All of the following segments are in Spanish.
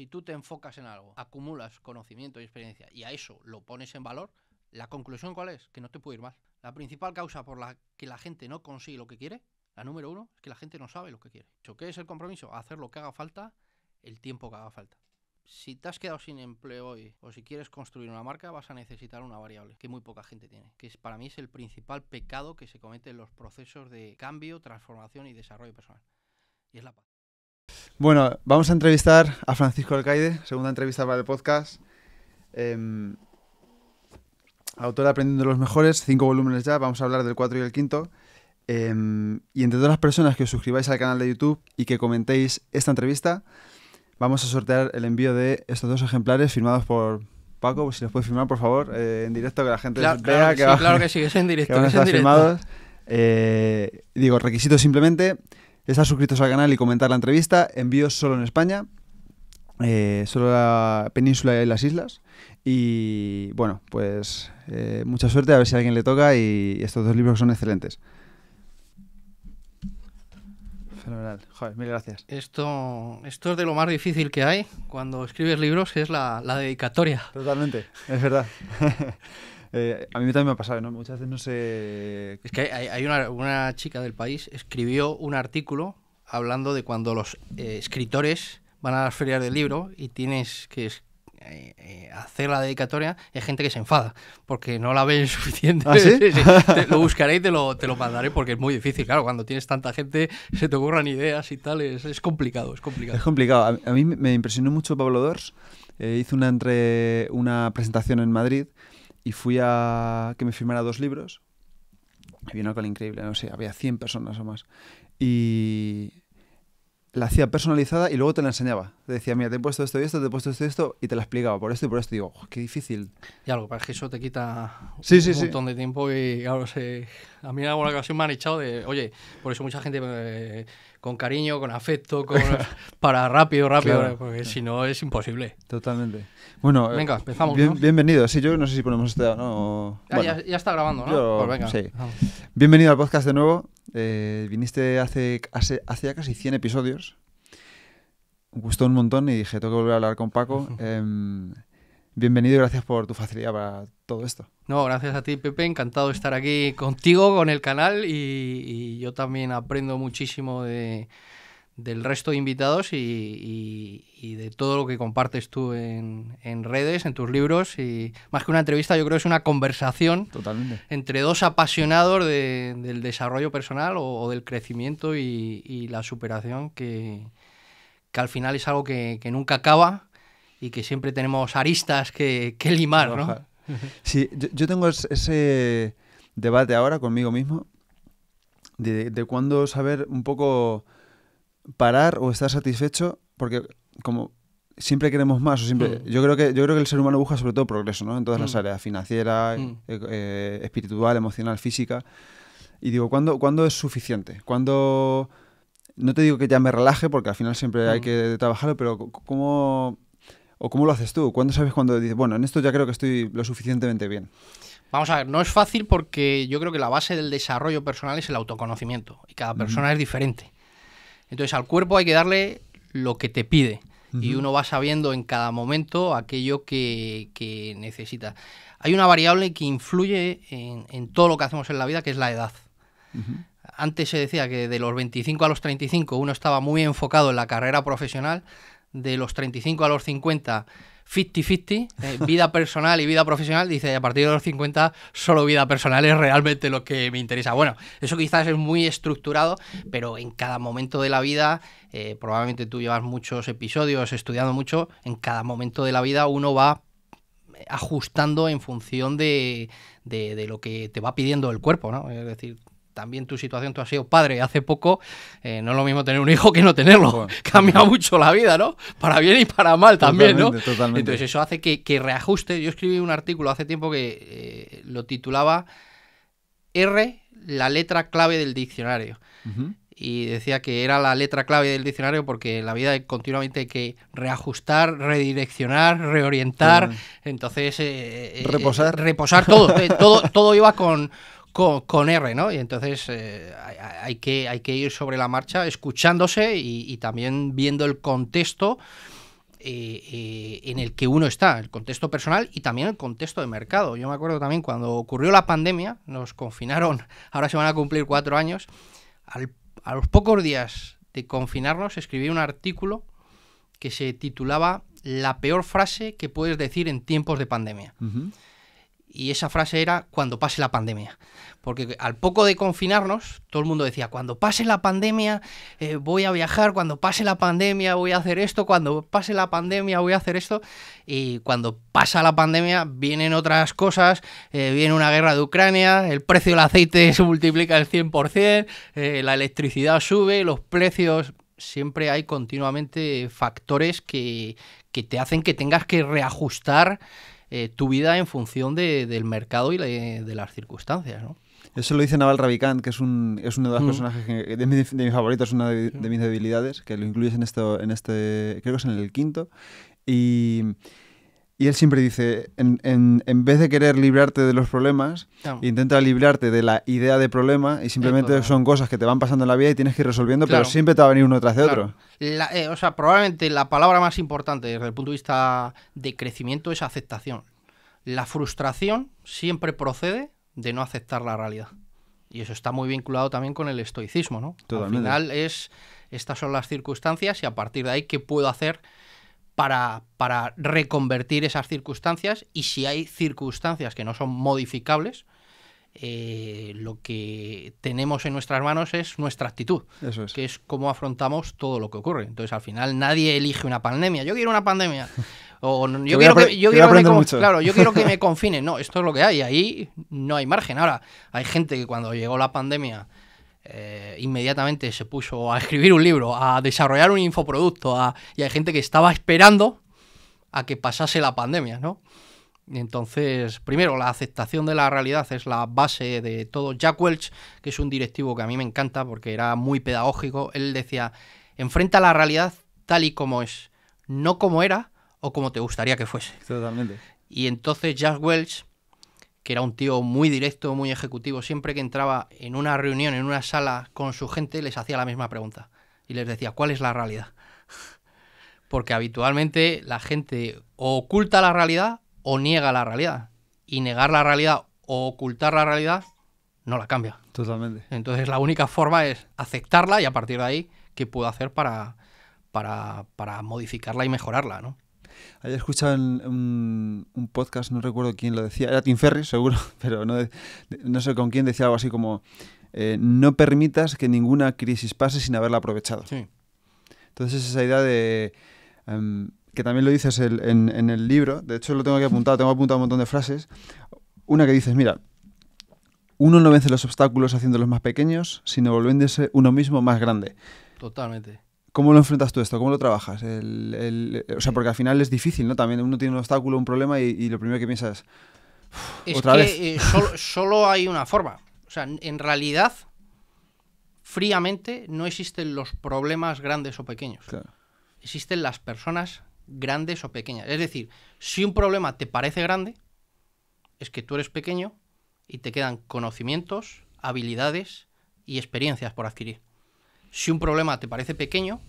Si tú te enfocas en algo, acumulas conocimiento y experiencia y a eso lo pones en valor, ¿la conclusión cuál es? Que no te puede ir mal. La principal causa por la que la gente no consigue lo que quiere, la número uno, es que la gente no sabe lo que quiere. ¿Qué es el compromiso? Hacer lo que haga falta, el tiempo que haga falta. Si te has quedado sin empleo hoy o si quieres construir una marca, vas a necesitar una variable que muy poca gente tiene, que para mí es el principal pecado que se comete en los procesos de cambio, transformación y desarrollo personal. Y es la paz. Bueno, vamos a entrevistar a Francisco Alcaide, segunda entrevista para el podcast. Eh, autor de Aprendiendo los Mejores, cinco volúmenes ya, vamos a hablar del cuatro y el quinto. Em, y entre todas las personas que os suscribáis al canal de YouTube y que comentéis esta entrevista, vamos a sortear el envío de estos dos ejemplares firmados por Paco. Pues si los puedes firmar, por favor, eh, en directo, que la gente vea que, sí, claro que en directo. firmados. Eh, digo, requisito simplemente estar suscritos al canal y comentar la entrevista. Envíos solo en España, eh, solo la península y las islas. Y bueno, pues eh, mucha suerte, a ver si a alguien le toca. Y estos dos libros son excelentes. Fenomenal. Joder, mil gracias. Esto, esto es de lo más difícil que hay cuando escribes libros, que es la, la dedicatoria. Totalmente, es verdad. Eh, a mí también me ha pasado, ¿no? Muchas veces no sé... Es que hay, una, chica del país escribió un artículo hablando de cuando los eh, escritores van a las ferias del libro y tienes que eh, hacer la dedicatoria hay gente que se enfada porque no la ven suficiente. ¿Ah, lo buscaré y te lo, mandaré porque es muy difícil. Claro, cuando tienes tanta gente se te ocurran ideas y tal, es, complicado, es complicado. Es complicado. A, mí me impresionó mucho Pablo Dors. hizo una, entre, una presentación en Madrid y fui a que me firmara dos libros. Y vino con increíble, no sé, había 100 personas o más. Y la hacía personalizada y luego te la enseñaba. Te decía, mira, te he puesto esto y esto, te he puesto esto y esto, y te la explicaba por esto y por esto. digo, qué difícil. Y algo, para que eso te quita sí, un sí, montón de tiempo y, a mí en alguna ocasión me han echado de, oye, por eso mucha gente... Eh, con cariño, con afecto, para rápido, rápido, porque si no es imposible. Totalmente. Bueno, eh, Bienvenido. Sí, yo no sé si ponemos este no. ya, está grabando, ¿no? pues venga. Bienvenido al podcast de nuevo. Eh, viniste hace, hace, ya casi 100 episodios. Me Gustó un montón y dije, tengo que volver a hablar con Paco. Em, bienvenido y gracias por tu facilidad para todo esto. No, gracias a ti, Pepe. Encantado de estar aquí contigo, con el canal. Y, yo también aprendo muchísimo del resto de invitados y, de todo lo que compartes tú en, redes, en tus libros. Y más que una entrevista, yo creo que es una conversación entre dos apasionados del desarrollo personal o, del crecimiento y, la superación, que, al final es algo que, que nunca acaba y que siempre tenemos aristas que, que limar, ¿no? Sí, yo, tengo ese debate ahora conmigo mismo de, cuándo saber un poco parar o estar satisfecho, porque como siempre queremos más. O siempre, mm. yo, creo que, yo creo que el ser humano busca sobre todo progreso, ¿no? En todas las mm. áreas, financiera, mm. eh, eh, espiritual, emocional, física. Y digo, ¿cuándo, ¿cuándo es suficiente? ¿Cuándo...? No te digo que ya me relaje, porque al final siempre hay que trabajarlo, pero ¿cómo ¿O cómo lo haces tú? ¿Cuándo sabes cuando dices, bueno, en esto ya creo que estoy lo suficientemente bien? Vamos a ver, no es fácil porque yo creo que la base del desarrollo personal es el autoconocimiento y cada persona es diferente. Entonces al cuerpo hay que darle lo que te pide y uno va sabiendo en cada momento aquello que, necesita. Hay una variable que influye en, todo lo que hacemos en la vida que es la edad. Antes se decía que de los 25 a los 35 uno estaba muy enfocado en la carrera profesional de los 35 a los 50, 50-50, eh, vida personal y vida profesional, dice, a partir de los 50 solo vida personal es realmente lo que me interesa. Bueno, eso quizás es muy estructurado, pero en cada momento de la vida, eh, probablemente tú llevas muchos episodios estudiando mucho, en cada momento de la vida uno va ajustando en función de, de, de, lo que te va pidiendo el cuerpo, ¿no? Es decir, también tu situación, tú has sido padre hace poco, eh, no es lo mismo tener un hijo que no tenerlo. Cambia mucho la vida, ¿no? Para bien y para mal también, ¿no? Totalmente. Entonces eso hace que, reajuste. Yo escribí un artículo hace tiempo que eh, lo titulaba R, la letra clave del diccionario. Y decía que era la letra clave del diccionario porque la vida continuamente hay que reajustar, redireccionar, reorientar. Entonces. Eh, reposar. reposar todo. todo. Todo iba con con, R, ¿no? Y entonces eh, hay, que, hay que ir sobre la marcha, escuchándose y, también viendo el contexto eh, eh, en el que uno está, el contexto personal y también el contexto de mercado. Yo me acuerdo también cuando ocurrió la pandemia, nos confinaron, ahora se van a cumplir cuatro años, a los pocos días de confinarnos escribí un artículo que se titulaba La peor frase que puedes decir en tiempos de pandemia y esa frase era cuando pase la pandemia. Porque al poco de confinarnos, todo el mundo decía, cuando pase la pandemia eh, voy a viajar, cuando pase la pandemia voy a hacer esto, cuando pase la pandemia voy a hacer esto. Y cuando pasa la pandemia vienen otras cosas, eh, viene una guerra de Ucrania, el precio del aceite se multiplica el 100%, eh, la electricidad sube, los precios... Siempre hay continuamente factores que, que te hacen que tengas que reajustar eh, tu vida en función de, del mercado y eh, de las circunstancias, Eso lo dice Naval Ravikant, que es, un, uno de los mm. personajes de, mis favoritos, una de, mm. mis debilidades, que lo incluyes en esto, en este, creo que es en el quinto. Y y él siempre dice, en, vez de querer librarte de los problemas, intenta librarte de la idea de problema y simplemente son cosas que te van pasando en la vida y tienes que ir resolviendo, pero siempre te va a venir uno tras de otro. Eh, o sea, probablemente la palabra más importante desde el punto de vista de crecimiento es aceptación. La frustración siempre procede de no aceptar la realidad. Y eso está muy vinculado también con el estoicismo, ¿no? Al final es, estas son las circunstancias y a partir de ahí, ¿qué puedo hacer? para, reconvertir esas circunstancias y si hay circunstancias que no son modificables, eh, lo que tenemos en nuestras manos es nuestra actitud, que es cómo afrontamos todo lo que ocurre. Entonces, al final, nadie elige una pandemia. Yo quiero una pandemia. O yo, quiero, que, me, claro, yo quiero que me confinen. No, esto es lo que hay. Ahí no hay margen. Ahora, hay gente que cuando llegó la pandemia eh, inmediatamente se puso a escribir un libro, a desarrollar un infoproducto, a, y hay gente que estaba esperando a que pasase la pandemia, ¿no? Entonces, primero, la aceptación de la realidad es la base de todo. Jack Welch, que es un directivo que a mí me encanta porque era muy pedagógico, él decía, enfrenta la realidad tal y como es, no como era o como te gustaría que fuese. Totalmente. Y entonces Jack Welch que era un tío muy directo, muy ejecutivo, siempre que entraba en una reunión, en una sala con su gente, les hacía la misma pregunta y les decía, ¿cuál es la realidad? Porque habitualmente la gente o oculta la realidad o niega la realidad. Y negar la realidad o ocultar la realidad no la cambia. Totalmente. Entonces la única forma es aceptarla y a partir de ahí, ¿qué puedo hacer para, para, para modificarla y mejorarla? ¿no? había escuchado en, un, podcast, no recuerdo quién lo decía, era Tim Ferry, seguro, pero no, no sé con quién decía algo así como, eh, no permitas que ninguna crisis pase sin haberla aprovechado. Sí. Entonces esa idea de... Em, que también lo dices en, en, el libro, de hecho lo tengo aquí apuntado, tengo apuntado un montón de frases. Una que dices, mira, uno no vence los obstáculos haciéndolos más pequeños, sino volviéndose uno mismo más grande. Totalmente. ¿Cómo lo enfrentas tú esto? ¿Cómo lo trabajas? Eh, o sea, porque al final es difícil, ¿no? También uno tiene un obstáculo, un problema y, lo primero que piensas es, otra vez. Eh, solo, hay una forma. O sea, en realidad, fríamente, no existen los problemas grandes o pequeños. Existen las personas grandes o pequeñas. Es decir, si un problema te parece grande, es que tú eres pequeño y te quedan conocimientos, habilidades y experiencias por adquirir. Si un problema te parece pequeño,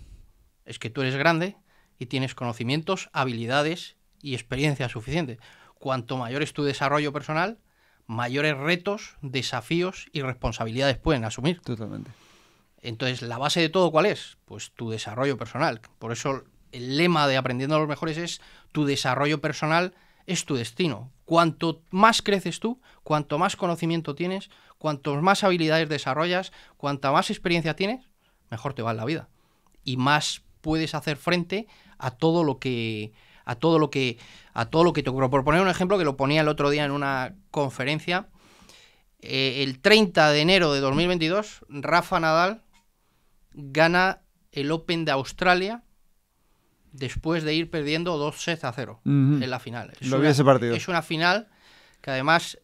es que tú eres grande y tienes conocimientos, habilidades y experiencia suficiente. Cuanto mayor es tu desarrollo personal, mayores retos, desafíos y responsabilidades pueden asumir. Totalmente. Entonces, ¿la base de todo cuál es? Pues tu desarrollo personal. Por eso el lema de Aprendiendo a los Mejores es tu desarrollo personal es tu destino. Cuanto más creces tú, cuanto más conocimiento tienes, cuantas más habilidades desarrollas, cuanta más experiencia tienes, mejor te va en la vida. Y más puedes hacer frente a todo lo que a todo lo que a todo lo que te ocurre. Por poner un ejemplo que lo ponía el otro día en una conferencia, eh, el 30 de enero de 2022, Rafa Nadal gana el Open de Australia después de ir perdiendo dos sets a 0 en la final. lo partido. Es una final que además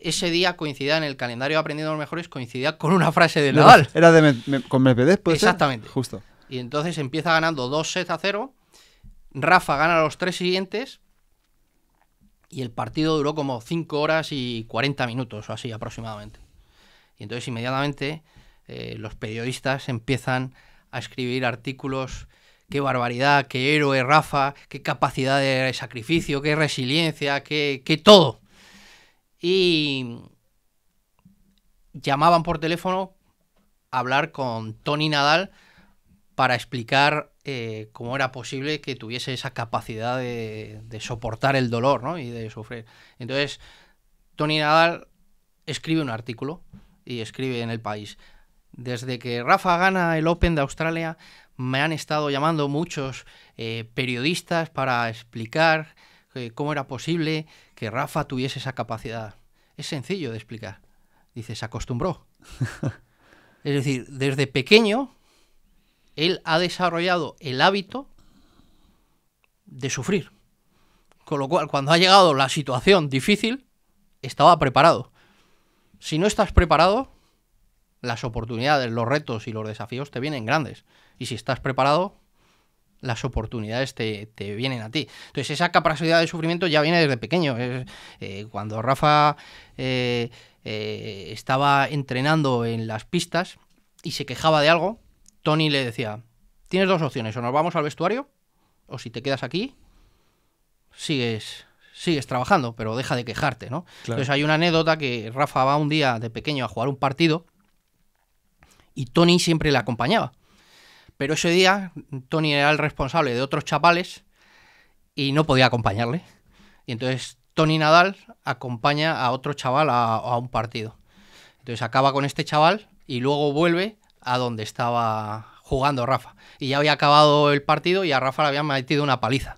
ese día coincidía en el calendario Aprendiendo los Mejores, coincidía con una frase de Nadal. Era de con Medvedev, pues. Exactamente. Justo. Y entonces empieza ganando dos sets a 0. Rafa gana los tres siguientes. Y el partido duró como 5 horas y 40 minutos o así aproximadamente. Y entonces inmediatamente eh, los periodistas empiezan a escribir artículos. Qué barbaridad, qué héroe Rafa, qué capacidad de sacrificio, qué resiliencia, qué, qué todo y llamaban por teléfono a hablar con Tony Nadal para explicar eh, cómo era posible que tuviese esa capacidad de, soportar el dolor ¿no? y de sufrir. Entonces, Tony Nadal escribe un artículo y escribe en el país. Desde que Rafa gana el Open de Australia, me han estado llamando muchos eh, periodistas para explicar cómo era posible que Rafa tuviese esa capacidad. Es sencillo de explicar. Dice, se acostumbró. es decir, desde pequeño, él ha desarrollado el hábito de sufrir. Con lo cual, cuando ha llegado la situación difícil, estaba preparado. Si no estás preparado, las oportunidades, los retos y los desafíos te vienen grandes. Y si estás preparado, las oportunidades te, te, vienen a ti. Entonces esa capacidad de sufrimiento ya viene desde pequeño. Eh, cuando Rafa eh, eh, estaba entrenando en las pistas y se quejaba de algo, Tony le decía, tienes dos opciones, o nos vamos al vestuario, o si te quedas aquí, sigues, sigues trabajando, pero deja de quejarte, ¿no? Entonces hay una anécdota que Rafa va un día de pequeño a jugar un partido y Tony siempre le acompañaba. Pero ese día Tony era el responsable de otros chavales y no podía acompañarle. Y entonces Tony Nadal acompaña a otro chaval a, un partido. Entonces acaba con este chaval y luego vuelve a donde estaba jugando Rafa. Y ya había acabado el partido y a Rafa le habían metido una paliza.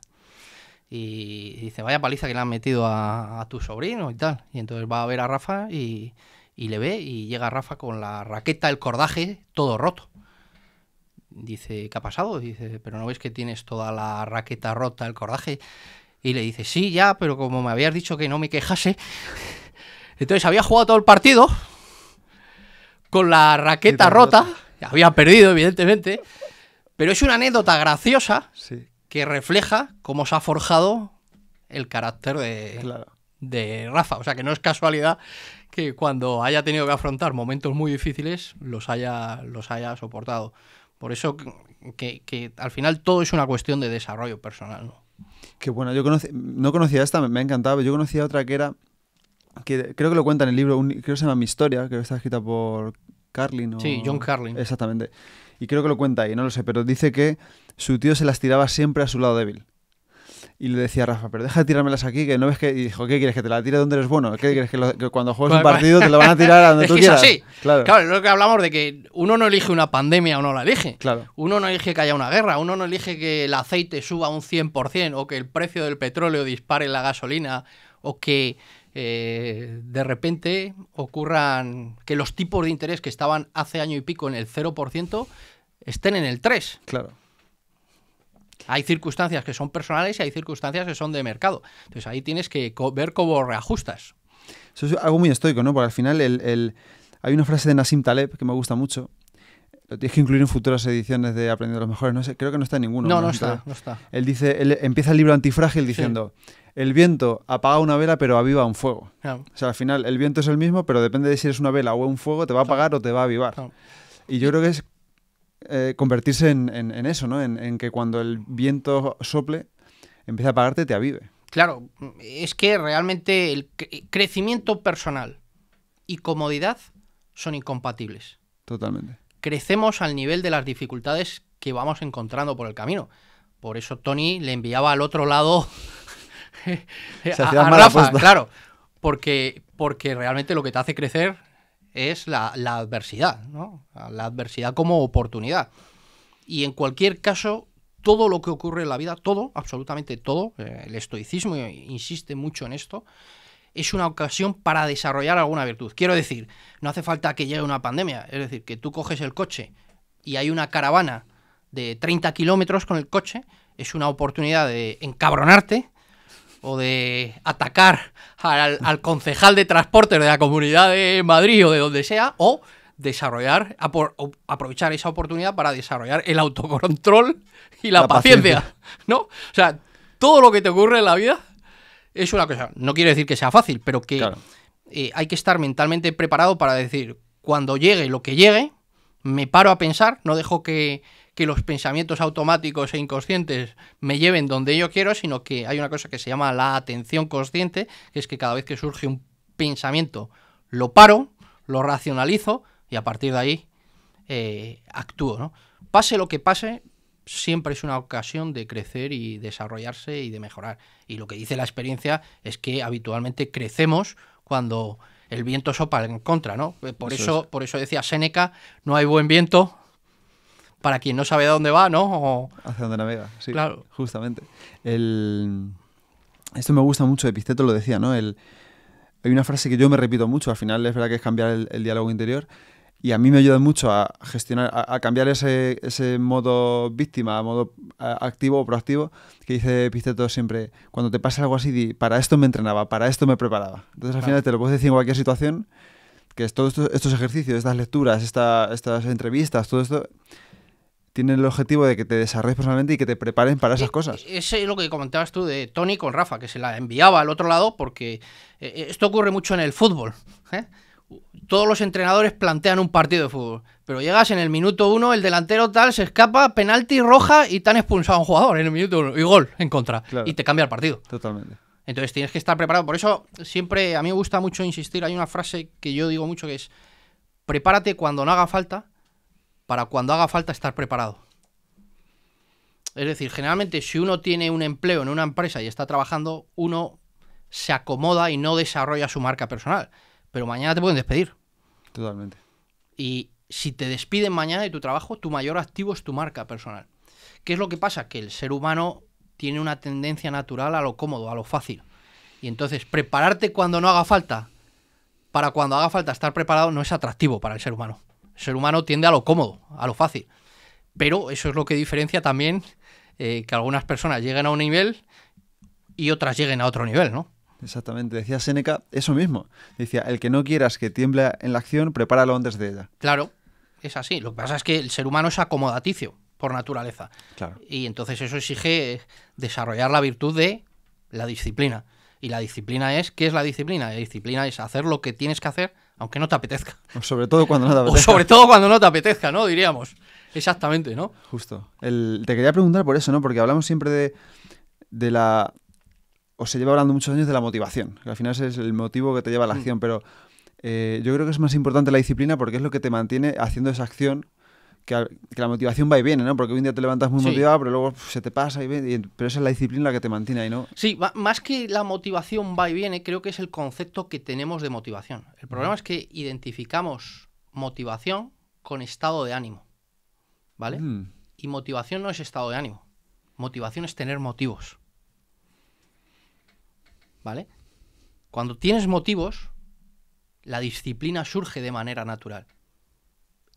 Y dice, vaya paliza que le han metido a, tu sobrino y tal. Y entonces va a ver a Rafa y, y le ve y llega Rafa con la raqueta, el cordaje, todo roto dice, ¿qué ha pasado? Dice, pero no ves que tienes toda la raqueta rota, el cordaje. Y le dice, sí, ya, pero como me habías dicho que no me quejase. Entonces había jugado todo el partido con la raqueta rota. Había perdido, evidentemente. Pero es una anécdota graciosa que refleja cómo se ha forjado el carácter de, Rafa. O sea que no es casualidad que cuando haya tenido que afrontar momentos muy difíciles los haya, los haya soportado. Por eso que, al final todo es una cuestión de desarrollo personal. Que bueno, yo no conocía esta, me ha encantado, yo conocía otra que era, creo que lo cuenta en el libro, creo que se llama Mi Historia, creo que está escrita por Carlin. O... Sí, John Carlin. Exactamente. Y creo que lo cuenta ahí, no lo sé, pero dice que su tío se las tiraba siempre a su lado débil. Y le decía a Rafa, pero deja de tirármelas aquí, que no ves que. dijo, ¿qué quieres? ¿Que te la tire donde eres bueno? ¿Qué quieres? Que, cuando juegues un partido te la van a tirar a donde tú quieras. Sí, claro. claro, lo que hablamos de que uno no elige una pandemia o no la elige. Claro. Uno no elige que haya una guerra, uno no elige que el aceite suba un 100% o que el precio del petróleo dispare la gasolina o que eh, de repente ocurran que los tipos de interés que estaban hace año y pico en el 0% estén en el 3%. Claro. Hay circunstancias que son personales y hay circunstancias que son de mercado. Entonces ahí tienes que ver cómo reajustas. Eso es algo muy estoico, ¿no? Porque al final el, hay una frase de Nassim Taleb que me gusta mucho, lo tienes que incluir en futuras ediciones de Aprendiendo los Mejores. No sé, creo que no está en ninguno. No, no, está, Él dice, empieza el libro antifrágil diciendo: el viento apaga una vela pero aviva un fuego. Ah. O sea, al final el viento es el mismo, pero depende de si eres una vela o un fuego, te va a apagar o te va a avivar. Y yo creo que es eh, convertirse en, eso, ¿no? En, que cuando el viento sople, empieza a apagarte, te avive. Claro, es que realmente el crecimiento personal y comodidad son incompatibles. Totalmente. Crecemos al nivel de las dificultades que vamos encontrando por el camino. Por eso Tony le enviaba al otro lado a, Rafa, claro. Porque, porque realmente lo que te hace crecer es la, adversidad, ¿no? La adversidad como oportunidad. Y en cualquier caso, todo lo que ocurre en la vida, todo, absolutamente todo, eh, el estoicismo insiste mucho en esto, es una ocasión para desarrollar alguna virtud. Quiero decir, no hace falta que llegue una pandemia, es decir, que tú coges el coche y hay una caravana de 30 kilómetros con el coche, es una oportunidad de encabronarte o de atacar al, concejal de transporte de la Comunidad de Madrid o de donde sea, o desarrollar, aprovechar esa oportunidad para desarrollar el autocontrol y la, paciencia, ¿no? O sea, todo lo que te ocurre en la vida es una cosa, no quiero decir que sea fácil, pero que eh, hay que estar mentalmente preparado para decir, cuando llegue lo que llegue, me paro a pensar, no dejo que, que los pensamientos automáticos e inconscientes me lleven donde yo quiero, sino que hay una cosa que se llama la atención consciente, que es que cada vez que surge un pensamiento lo paro, lo racionalizo y a partir de ahí eh, actúo. Pase lo que pase, siempre es una ocasión de crecer y desarrollarse y de mejorar. Y lo que dice la experiencia es que habitualmente crecemos cuando el viento sopa en contra, ¿no? Por eso, por eso decía Seneca, no hay buen viento para quien no sabe a dónde va, ¿no? Hacia dónde navega, sí. Claro. Justamente. Esto me gusta mucho, Episteto lo decía, ¿no? Hay una frase que yo me repito mucho, al final es verdad que es cambiar el, diálogo interior, y a mí me ayuda mucho a gestionar, a, cambiar ese, modo víctima, a modo activo o proactivo, que dice Episteto siempre, cuando te pasa algo así, para esto me entrenaba, para esto me preparaba. Entonces al final te lo puedes decir en cualquier situación, que es todos estos, ejercicios, estas lecturas, estas entrevistas, todo esto, tienen el objetivo de que te desarrolles personalmente y que te preparen para esas eh, cosas. Eh, eso es lo que comentabas tú de Tony con Rafa, que se la enviaba al otro lado porque eh, esto ocurre mucho en el fútbol. Todos los entrenadores plantean un partido de fútbol, pero llegas en el minuto uno, el delantero tal se escapa, penalti roja y tan expulsado a un jugador en el minuto uno y gol en contra y te cambia el partido. Totalmente. Entonces tienes que estar preparado. Por eso siempre a mí me gusta mucho insistir. Hay una frase que yo digo mucho que es prepárate cuando no haga falta para cuando haga falta estar preparado. Es decir, generalmente si uno tiene un empleo en una empresa y está trabajando, uno se acomoda y no desarrolla su marca personal. Pero mañana te pueden despedir. Totalmente. Y si te despiden mañana de tu trabajo, tu mayor activo es tu marca personal. ¿Qué es lo que pasa? Que el ser humano tiene una tendencia natural a lo cómodo, a lo fácil. Y entonces prepararte cuando no haga falta, para cuando haga falta estar preparado, no es atractivo para el ser humano. El ser humano tiende a lo cómodo, a lo fácil. Pero eso es lo que diferencia también eh, que algunas personas lleguen a un nivel y otras lleguen a otro nivel, ¿no? Exactamente, decía Seneca eso mismo. Decía, el que no quieras que tiemble en la acción, prepáralo antes de ella. Claro, es así. Lo que pasa es que el ser humano es acomodaticio por naturaleza. Claro. Y entonces eso exige desarrollar la virtud de la disciplina. Y la disciplina es, ¿qué es la disciplina? La disciplina es hacer lo que tienes que hacer aunque no te apetezca. sobre todo cuando no te apetezca. sobre todo cuando no te apetezca, ¿no? Diríamos. Exactamente, ¿no? Justo. te quería preguntar por eso, ¿no? Porque hablamos siempre de, de la... O se lleva hablando muchos años de la motivación, al final es el motivo que te lleva a la mm. acción, pero eh, yo creo que es más importante la disciplina porque es lo que te mantiene haciendo esa acción que, la motivación va y viene, ¿no? Porque un día te levantas muy motivado, pero luego se te pasa y, Pero esa es la disciplina la que te mantiene ahí, ¿no? Sí, más que la motivación va y viene, creo que es el concepto que tenemos de motivación. El problema es que identificamos motivación con estado de ánimo, ¿vale? Mm. Y motivación no es estado de ánimo. Motivación es tener motivos. ¿Vale? Cuando tienes motivos, la disciplina surge de manera natural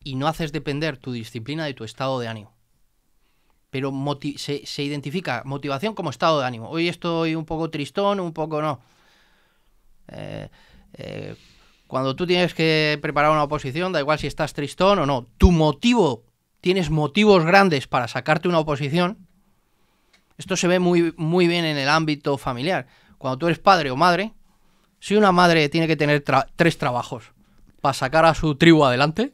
y no haces depender tu disciplina de tu estado de ánimo. Pero se, identifica motivación como estado de ánimo. Hoy estoy un poco tristón, un poco no. Eh, eh, cuando tú tienes que preparar una oposición, da igual si estás tristón o no, tu motivo, tienes motivos grandes para sacarte una oposición. Esto se ve muy, muy bien en el ámbito familiar. Cuando tú eres padre o madre, si una madre tiene que tener tres trabajos para sacar a su tribu adelante,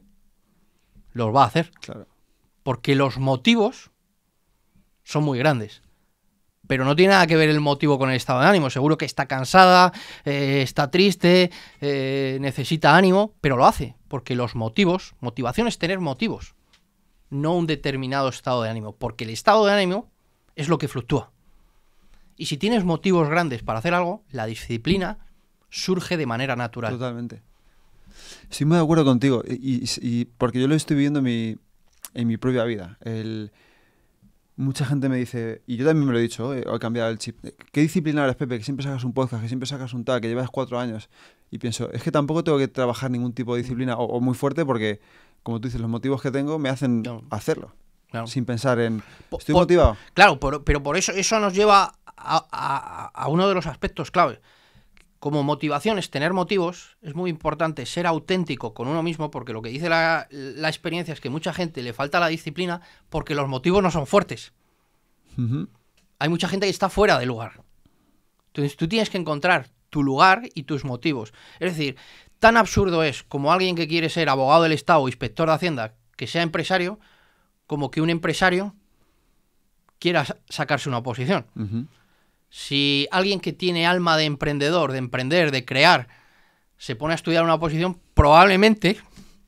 los va a hacer. Claro. Porque los motivos son muy grandes. Pero no tiene nada que ver el motivo con el estado de ánimo. Seguro que está cansada, eh, está triste, eh, necesita ánimo, pero lo hace. Porque los motivos, motivación es tener motivos, no un determinado estado de ánimo. Porque el estado de ánimo es lo que fluctúa. Y si tienes motivos grandes para hacer algo, la disciplina surge de manera natural. Totalmente. Estoy muy de acuerdo contigo, y, porque yo lo estoy viviendo en mi, propia vida. mucha gente me dice, y yo también me lo he dicho, eh, he cambiado el chip, qué disciplina eres, Pepe, que siempre sacas un podcast, que siempre sacas un tal, que llevas cuatro años. Y pienso, es que tampoco tengo que trabajar ningún tipo de mm. disciplina, o, muy fuerte, porque, como tú dices, los motivos que tengo me hacen hacerlo. Sin pensar en. ¿Estoy motivado? Claro, pero por eso eso nos lleva a, a uno de los aspectos clave como es tener motivos, es muy importante ser auténtico con uno mismo, porque lo que dice la, experiencia es que mucha gente le falta la disciplina porque los motivos no son fuertes. Hay mucha gente que está fuera de lugar. Entonces tú tienes que encontrar tu lugar y tus motivos. Es decir, tan absurdo es como alguien que quiere ser abogado del Estado o inspector de Hacienda que sea empresario, como que un empresario quiera sacarse una oposición. Si alguien que tiene alma de emprendedor, de emprender, de crear, se pone a estudiar una posición, probablemente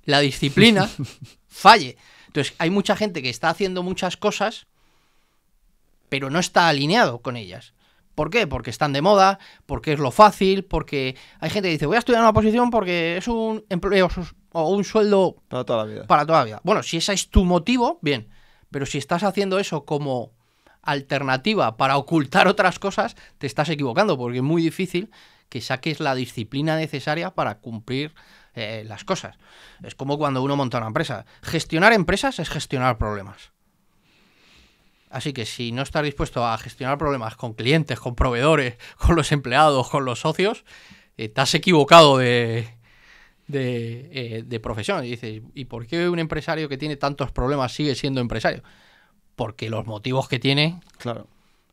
la disciplina falle. Entonces, hay mucha gente que está haciendo muchas cosas, pero no está alineado con ellas. ¿Por qué? Porque están de moda, porque es lo fácil, porque hay gente que dice, voy a estudiar una posición porque es un empleo o un sueldo para toda Para toda la vida. Bueno, si ese es tu motivo, bien. Pero si estás haciendo eso como alternativa para ocultar otras cosas, te estás equivocando, porque es muy difícil que saques la disciplina necesaria para cumplir eh, las cosas. Es como cuando uno monta una empresa. Gestionar empresas es gestionar problemas. Así que si no estás dispuesto a gestionar problemas con clientes, con proveedores, con los empleados, con los socios, estás eh, equivocado de, eh, de profesión. Y dices, ¿y por qué un empresario que tiene tantos problemas sigue siendo empresario? porque los motivos que tiene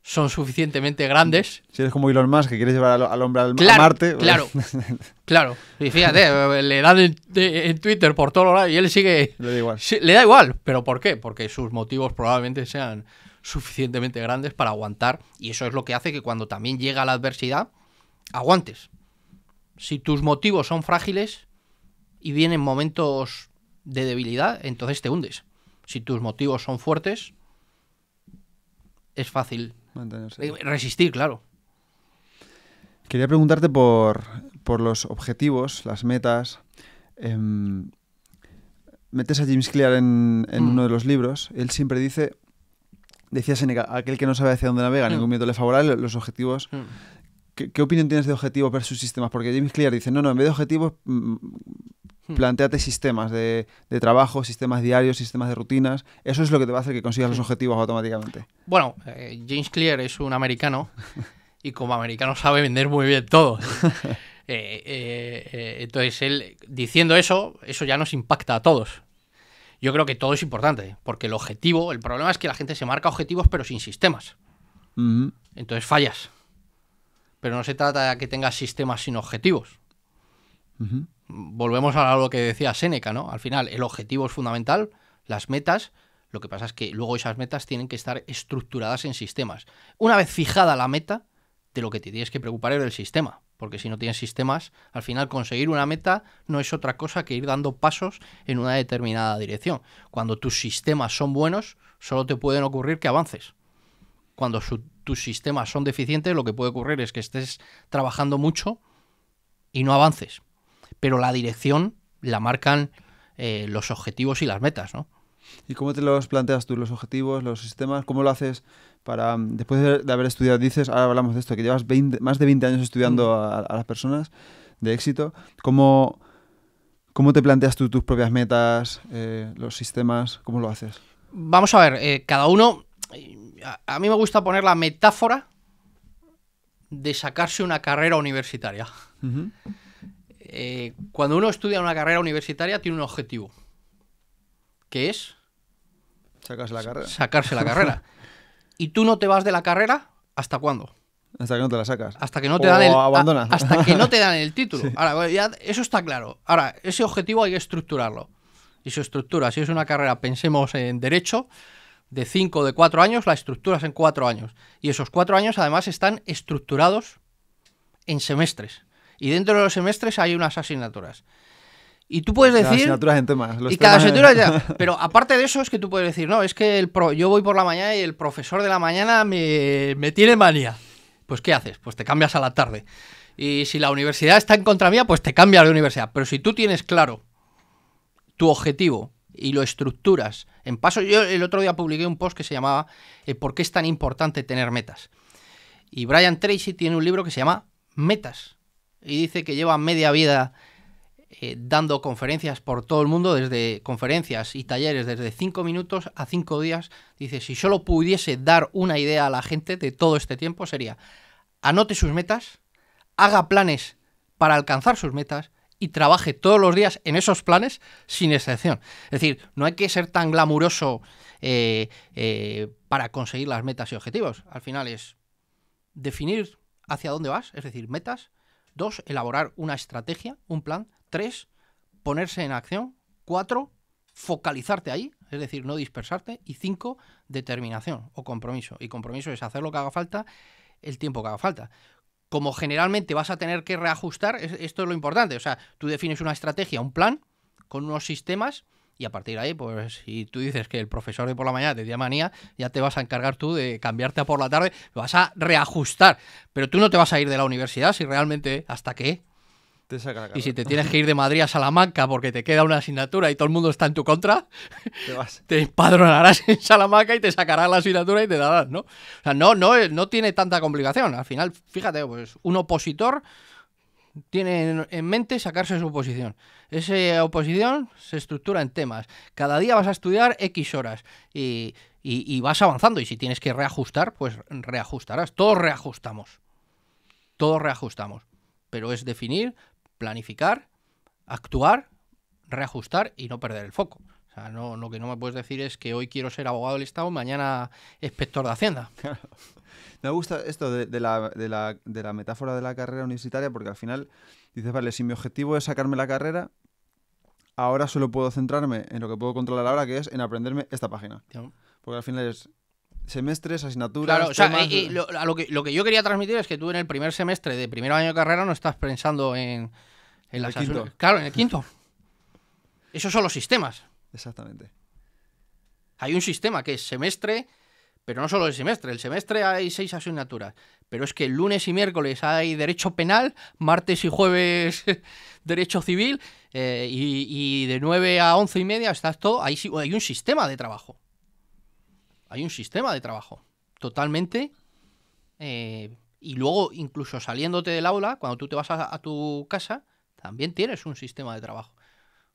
son suficientemente grandes. Si eres como Elon Musk, que quieres llevar al, hombre al claro, Marte. Pues claro, claro. Y fíjate, eh, le dan en, Twitter por todo lado y él sigue... Le da igual. le da igual, pero ¿por qué? Porque sus motivos probablemente sean suficientemente grandes para aguantar y eso es lo que hace que cuando también llega la adversidad, aguantes. Si tus motivos son frágiles y vienen momentos de debilidad, entonces te hundes. Si tus motivos son fuertes, es fácil eh, Resistir, claro. Quería preguntarte por, por los objetivos, las metas. Em, metes a James Clear en, mm. uno de los libros. Él siempre dice, decía Seneca, aquel que no sabe hacia dónde navega, mm. ningún método le favorable, los objetivos mm. ¿Qué, opinión tienes de objetivos versus sistemas? Porque James Clear dice, no, no, en vez de objetivos, mm, mm, hmm. planteate sistemas de, trabajo, sistemas diarios, sistemas de rutinas. Eso es lo que te va a hacer que consigas los hmm. objetivos automáticamente. Bueno, eh, James Clear es un americano y como americano sabe vender muy bien todo. Eh, eh, entonces, él diciendo eso, eso ya nos impacta a todos. Yo creo que todo es importante, porque el objetivo, el problema es que la gente se marca objetivos pero sin sistemas. Entonces fallas pero no se trata de que tengas sistemas sin objetivos. Volvemos a lo que decía Seneca, ¿no? Al final, el objetivo es fundamental, las metas, lo que pasa es que luego esas metas tienen que estar estructuradas en sistemas. Una vez fijada la meta, de lo que te tienes que preocupar es el sistema, porque si no tienes sistemas, al final conseguir una meta no es otra cosa que ir dando pasos en una determinada dirección. Cuando tus sistemas son buenos, solo te pueden ocurrir que avances cuando tus sistemas son deficientes, lo que puede ocurrir es que estés trabajando mucho y no avances. Pero la dirección la marcan eh, los objetivos y las metas, ¿no? ¿Y cómo te los planteas tú, los objetivos, los sistemas? ¿Cómo lo haces para, después de haber estudiado, dices, ahora hablamos de esto, que llevas más de 20 años estudiando mm. a, las personas de éxito, ¿cómo, cómo te planteas tú tus propias metas, eh, los sistemas? ¿Cómo lo haces? Vamos a ver, eh, cada uno a, mí me gusta poner la metáfora de sacarse una carrera universitaria. Eh, cuando uno estudia una carrera universitaria tiene un objetivo, que es... Sacarse la carrera. Sacarse la carrera. y tú no te vas de la carrera hasta cuándo. Hasta que no te la sacas. Hasta que no te, dan, el, hasta que no te dan el título. Ahora, ya, eso está claro. Ahora, ese objetivo hay que estructurarlo. Y su estructura, si es una carrera, pensemos en derecho, de cinco o de cuatro años, la estructuras en cuatro años. Y esos cuatro años además están estructurados en semestres. Y dentro de los semestres hay unas asignaturas. Y tú puedes decir... Asignaturas en temas. y cada asignatura Pero aparte de eso es que tú puedes decir, no, es que el pro, yo voy por la mañana y el profesor de la mañana me, me tiene manía. Pues ¿qué haces? Pues te cambias a la tarde. Y si la universidad está en contra mía, pues te cambia la universidad. Pero si tú tienes claro tu objetivo, y lo estructuras. En paso, yo el otro día publiqué un post que se llamaba eh, ¿Por qué es tan importante tener metas? Y Brian Tracy tiene un libro que se llama Metas. Y dice que lleva media vida eh, dando conferencias por todo el mundo, desde conferencias y talleres, desde 5 minutos a 5 días. Dice, si solo pudiese dar una idea a la gente de todo este tiempo sería, anote sus metas, haga planes para alcanzar sus metas y trabaje todos los días en esos planes sin excepción. Es decir, no hay que ser tan glamuroso eh, eh, para conseguir las metas y objetivos. Al final es definir hacia dónde vas, es decir, metas. Dos, elaborar una estrategia, un plan. Tres, ponerse en acción. Cuatro, focalizarte ahí, es decir, no dispersarte. Y cinco, determinación o compromiso. Y compromiso es hacer lo que haga falta el tiempo que haga falta como generalmente vas a tener que reajustar, esto es lo importante. O sea, tú defines una estrategia, un plan, con unos sistemas, y a partir de ahí, pues si tú dices que el profesor de por la mañana te dio manía, ya te vas a encargar tú de cambiarte a por la tarde, lo vas a reajustar. Pero tú no te vas a ir de la universidad si realmente, hasta que y si te tienes que ir de Madrid a Salamanca porque te queda una asignatura y todo el mundo está en tu contra, te, empadronarás en Salamanca y te sacarás la asignatura y te darás, ¿no? O sea, no, no, no tiene tanta complicación. Al final, fíjate, pues un opositor tiene en mente sacarse su oposición. Esa oposición se estructura en temas. Cada día vas a estudiar X horas y, vas avanzando. Y si tienes que reajustar, pues reajustarás. Todos reajustamos. Todos reajustamos. Pero es definir planificar, actuar, reajustar y no perder el foco. O sea, no, lo que no me puedes decir es que hoy quiero ser abogado del Estado, mañana inspector de Hacienda. Me gusta esto de, la, metáfora de la carrera universitaria porque al final dices, vale, si mi objetivo es sacarme la carrera, ahora solo puedo centrarme en lo que puedo controlar ahora, que es en aprenderme esta página. Porque al final es semestres, asignaturas. Claro, o sea, que, lo, que, yo quería transmitir es que tú en el primer semestre de primer año de carrera no estás pensando en en el quinto. Claro, en el quinto. Esos son los sistemas. Exactamente. Hay un sistema que es semestre, pero no solo el semestre. El semestre hay seis asignaturas. Pero es que lunes y miércoles hay derecho penal, martes y jueves derecho civil, eh, y, de 9 a 11 y media estás todo. Hay, hay un sistema de trabajo. Hay un sistema de trabajo. Totalmente. Eh, y luego, incluso saliéndote del aula, cuando tú te vas a tu casa, también tienes un sistema de trabajo.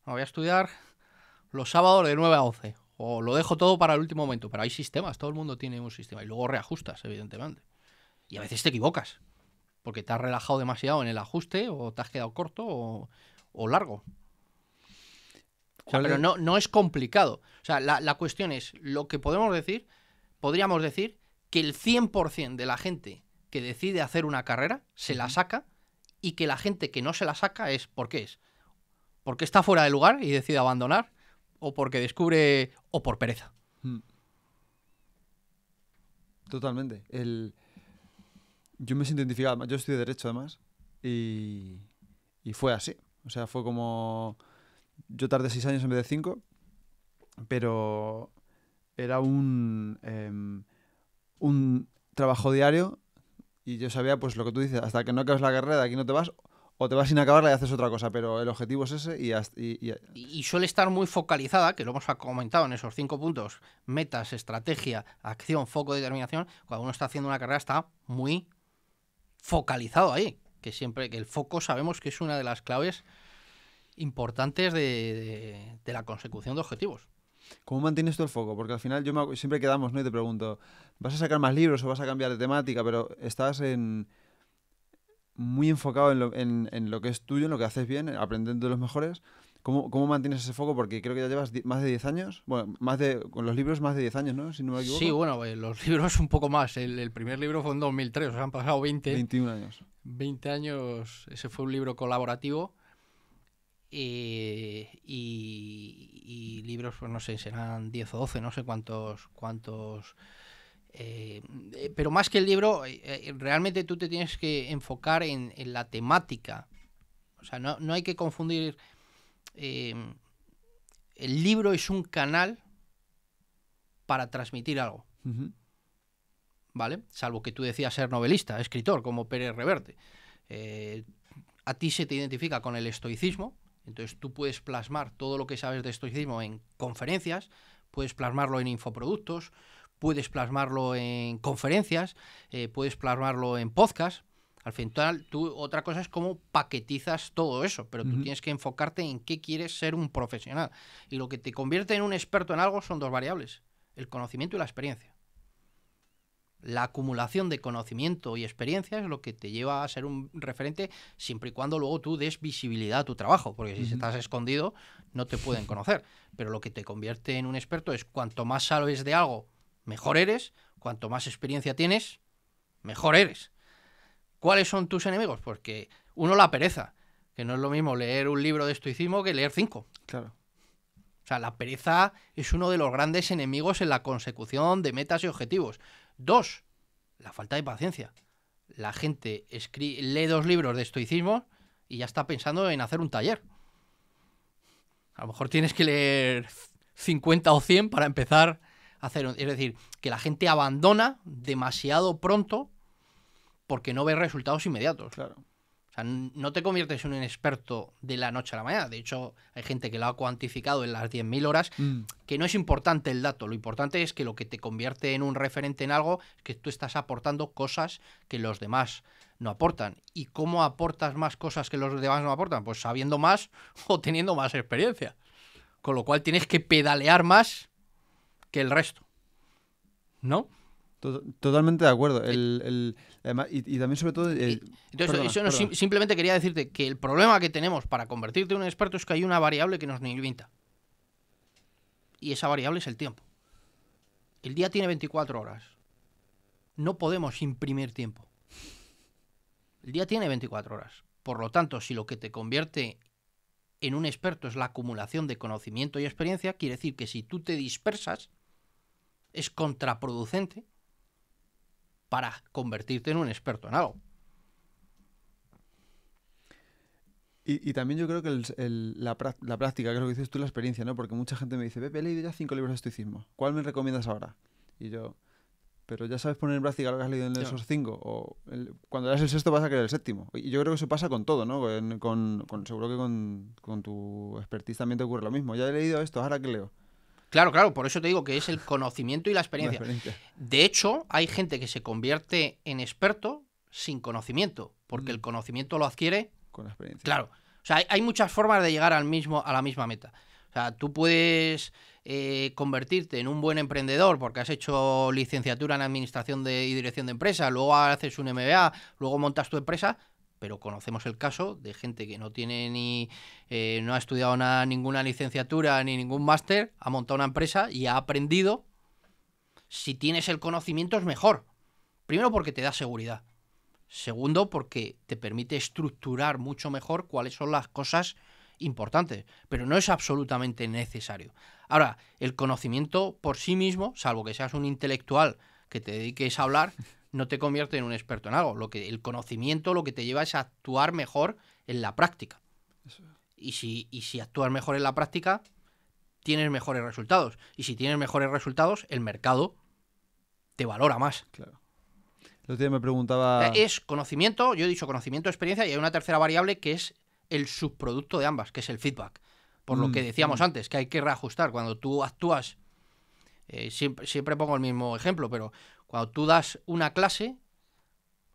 No, voy a estudiar los sábados de 9 a 11. O lo dejo todo para el último momento. Pero hay sistemas, todo el mundo tiene un sistema. Y luego reajustas, evidentemente. Y a veces te equivocas. Porque te has relajado demasiado en el ajuste o te has quedado corto o, largo. pero no, no, es complicado. O sea, la, la, cuestión es, lo que podemos decir, podríamos decir que el 100% de la gente que decide hacer una carrera se la saca y que la gente que no se la saca es porque es. Porque está fuera de lugar y decide abandonar, o porque descubre, o por pereza. Hmm. Totalmente. El... Yo me siento identificado, yo estudié Derecho además, y... y fue así. O sea, fue como. Yo tardé seis años en vez de cinco, pero era un, em, un trabajo diario y yo sabía, pues lo que tú dices, hasta que no acabes la carrera, de aquí no te vas, o te vas sin acabarla y haces otra cosa, pero el objetivo es ese y... Y, y... y, suele estar muy focalizada, que lo hemos comentado en esos cinco puntos, metas, estrategia, acción, foco, determinación, cuando uno está haciendo una carrera está muy focalizado ahí, que siempre, que el foco sabemos que es una de las claves importantes de la consecución de objetivos. ¿Cómo mantienes tú el foco? Porque al final yo siempre quedamos, ¿no? Y te pregunto, ¿vas a sacar más libros o vas a cambiar de temática? Pero estás en muy enfocado en lo, que es tuyo, en lo que haces bien, aprendiendo de los mejores. ¿Cómo, ¿Cómo, mantienes ese foco? Porque creo que ya llevas más de 10 años. Bueno, más de, con los libros más de 10 años, ¿no? Si no me equivoco. Sí, bueno, pues los libros un poco más. El, primer libro fue en 2003, o sea, han pasado 20. 21 años. 20 años. Ese fue un libro colaborativo eh, y, libros, pues no sé, serán 10 o 12, no sé cuántos, cuántos eh, eh, pero más que el libro, realmente tú te tienes que enfocar en, la temática. O sea, no, hay que confundir. el libro es un canal para transmitir algo. ¿Vale? Salvo que tú decías ser novelista, escritor, como Pérez Reverte. a ti se te identifica con el estoicismo, entonces tú puedes plasmar todo lo que sabes de estoicismo en conferencias, puedes plasmarlo en infoproductos, puedes plasmarlo en conferencias, eh, puedes plasmarlo en podcast. Al final, tú otra cosa es cómo paquetizas todo eso, pero tú tienes que enfocarte en qué quieres ser un profesional. Y lo que te convierte en un experto en algo son dos variables, el conocimiento y la experiencia. La acumulación de conocimiento y experiencia es lo que te lleva a ser un referente siempre y cuando luego tú des visibilidad a tu trabajo, porque si estás escondido no te pueden conocer. Pero lo que te convierte en un experto es cuanto más sabes de algo, mejor eres, cuanto más experiencia tienes, mejor eres. ¿Cuáles son tus enemigos? Porque pues uno la pereza, que no es lo mismo leer un libro de estoicismo que leer cinco. Claro. O sea, la pereza es uno de los grandes enemigos en la consecución de metas y objetivos. Dos, la falta de paciencia. La gente lee dos libros de estoicismo y ya está pensando en hacer un taller. A lo mejor tienes que leer 50 o 100 para empezar a hacer. Un... Es decir, que la gente abandona demasiado pronto porque no ve resultados inmediatos. Claro. O sea, no te conviertes en un experto de la noche a la mañana. De hecho, hay gente que lo ha cuantificado en las 10.000 horas, mm. que no es importante el dato. Lo importante es que lo que te convierte en un referente en algo es que tú estás aportando cosas que los demás no aportan. ¿Y cómo aportas más cosas que los demás no aportan? Pues sabiendo más o teniendo más experiencia. Con lo cual tienes que pedalear más que el resto. ¿No? Totalmente de acuerdo. y, también sobre todo... simplemente quería decirte que el problema que tenemos para convertirte en un experto es que hay una variable que nos limita Y esa variable es el tiempo. El día tiene 24 horas. No podemos imprimir tiempo. El día tiene 24 horas. Por lo tanto, si lo que te convierte en un experto es la acumulación de conocimiento y experiencia, quiere decir que si tú te dispersas, es contraproducente para convertirte en un experto en algo. Y, también yo creo que la, práctica, que lo que dices tú, la experiencia, ¿no? Porque mucha gente me dice, Pepe, he leído ya cinco libros de estoicismo. ¿Cuál me recomiendas ahora? Y yo, pero ya sabes poner en práctica lo que has leído en esos cinco. O cuando leas el sexto vas a querer el séptimo. Y yo creo que eso pasa con todo, ¿no? Con, seguro que con, tu expertise también te ocurre lo mismo. Ya he leído esto, ¿ahora qué leo? Claro, claro, por eso te digo que es el conocimiento y la experiencia. De hecho, hay gente que se convierte en experto sin conocimiento, porque mm. el conocimiento lo adquiere con la experiencia. Claro. O sea, hay, muchas formas de llegar al mismo, a la misma meta. O sea, tú puedes eh, convertirte en un buen emprendedor porque has hecho licenciatura en administración y dirección de empresa, luego haces un MBA, luego montas tu empresa, pero conocemos el caso de gente que no tiene ni eh, no ha estudiado ninguna licenciatura ni ningún máster, ha montado una empresa y ha aprendido. Si tienes el conocimiento es mejor. Primero porque te da seguridad. Segundo porque te permite estructurar mucho mejor cuáles son las cosas importantes, pero no es absolutamente necesario. Ahora, el conocimiento por sí mismo, salvo que seas un intelectual que te dediques a hablar, no te convierte en un experto en algo. Lo que, el conocimiento lo que te lleva es a actuar mejor en la práctica. Y, si, y si actúas mejor en la práctica, tienes mejores resultados. Y si tienes mejores resultados, el mercado te valora más. Claro. lo otro me preguntaba. Es conocimiento, yo he dicho conocimiento, experiencia, y hay una tercera variable que es el subproducto de ambas, que es el feedback. Por lo mm, que decíamos mm. antes, que hay que reajustar. Cuando tú actúas, eh, siempre pongo el mismo ejemplo, pero cuando tú das una clase,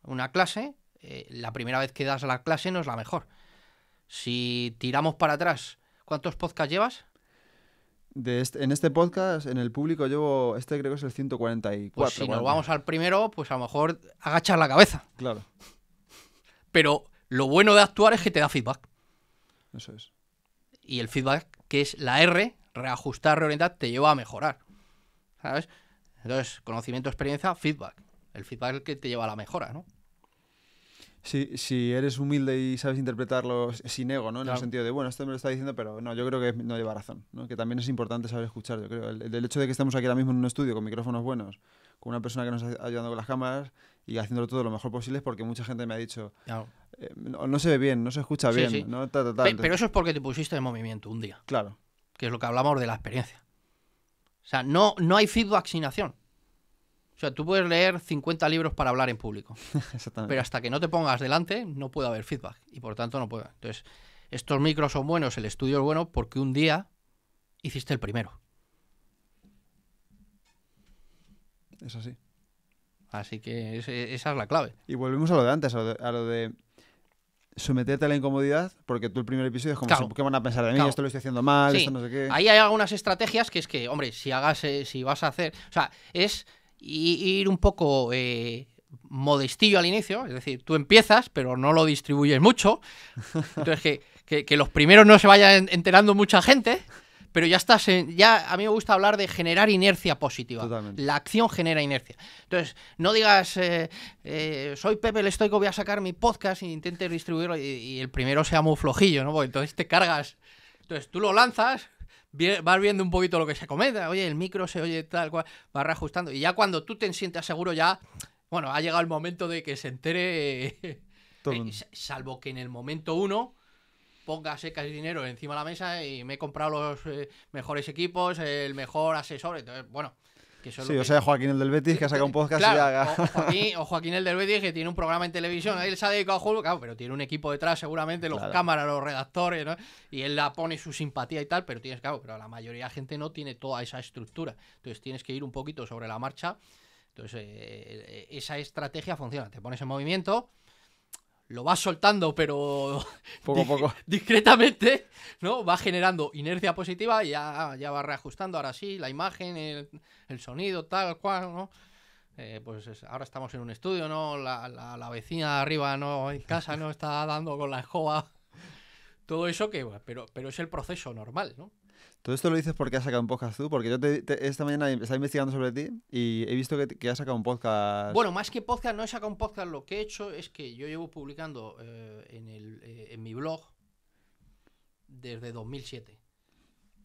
una clase, eh, la primera vez que das la clase no es la mejor. Si tiramos para atrás, ¿cuántos podcasts llevas? De en este podcast, en el público, llevo. Este creo que es el 144. Pues si nos vamos al primero, pues a lo mejor agachas la cabeza. Claro. Pero lo bueno de actuar es que te da feedback. Eso es. Y el feedback, que es la R, reajustar, reorientar, te lleva a mejorar. ¿Sabes? Entonces, conocimiento, experiencia, feedback. El feedback es el que te lleva a la mejora, ¿no? Si, si eres humilde y sabes interpretarlo sin ego, ¿no? En el sentido de, bueno, esto me lo está diciendo, pero no, yo creo que no lleva razón, Que también es importante saber escuchar, yo creo. El, hecho de que estamos aquí ahora mismo en un estudio con micrófonos buenos, con una persona que nos está ayudando con las cámaras y haciéndolo todo lo mejor posible es porque mucha gente me ha dicho, eh, no, se ve bien, no se escucha bien, ¿no? pero eso es porque te pusiste en movimiento un día. Claro. Que es lo que hablamos de la experiencia. O sea, no, no hay feedback sin acción. O sea, tú puedes leer 50 libros para hablar en público. Exactamente. Pero hasta que no te pongas delante, no puede haber feedback. Y por tanto, no puede. Entonces, estos micros son buenos, el estudio es bueno, porque un día hiciste el primero. Es así. Así que esa es la clave. Y volvemos a lo de antes, a lo de someterte a la incomodidad, porque tú el primer episodio es como, ¿qué van a pensar de mí? Esto lo estoy haciendo mal, esto no sé qué. Ahí hay algunas estrategias que es que, hombre, si hagas, eh, si vas a hacer, o sea, es ir un poco eh, modestillo al inicio, es decir, tú empiezas, pero no lo distribuyes mucho, entonces que los primeros no se vayan enterando mucha gente pero ya estás ya a mí me gusta hablar de generar inercia positiva. La acción genera inercia. Entonces, no digas, eh, eh, soy Pepe el Estoico, voy a sacar mi podcast e intente distribuirlo y, el primero sea muy flojillo, ¿no? Porque entonces te cargas. Entonces tú lo lanzas, vas viendo un poquito lo que se comenta, oye, el micro se oye tal cual, vas reajustando. Y ya cuando tú te sientes seguro, ya, bueno, ha llegado el momento de que se entere... Todo eh, salvo que en el momento uno póngase casi dinero encima de la mesa y me he comprado los eh, mejores equipos, el mejor asesor. Entonces, bueno. Que sí, o sea, Joaquín el del Betis que ha sacado un eh, podcast y haga... o, Joaquín, el del Betis que tiene un programa en televisión, ahí él se ha dedicado a juego, claro, pero tiene un equipo detrás seguramente, los cámaras, los redactores, ¿no? Y él la pone su simpatía y tal, pero tienes, claro, pero la mayoría de la gente no tiene toda esa estructura. Entonces tienes que ir un poquito sobre la marcha. Entonces, eh, esa estrategia funciona. Te pones en movimiento, lo vas soltando, pero poco a poco. discretamente, ¿no? Va generando inercia positiva y ya, va reajustando. Ahora sí, la imagen, el, sonido, tal cual, ¿no? Eh, pues ahora estamos en un estudio, ¿no? La, vecina arriba, ¿no? En casa, ¿no? Está dando con la escoba. Todo eso que, pero, pero es el proceso normal, ¿no? Todo esto lo dices porque has sacado un podcast tú, porque yo te, esta mañana estaba investigando sobre ti y he visto que, has sacado un podcast. Bueno, más que podcast, no he sacado un podcast, lo que he hecho es que yo llevo publicando eh, en, el, eh, en mi blog desde 2007.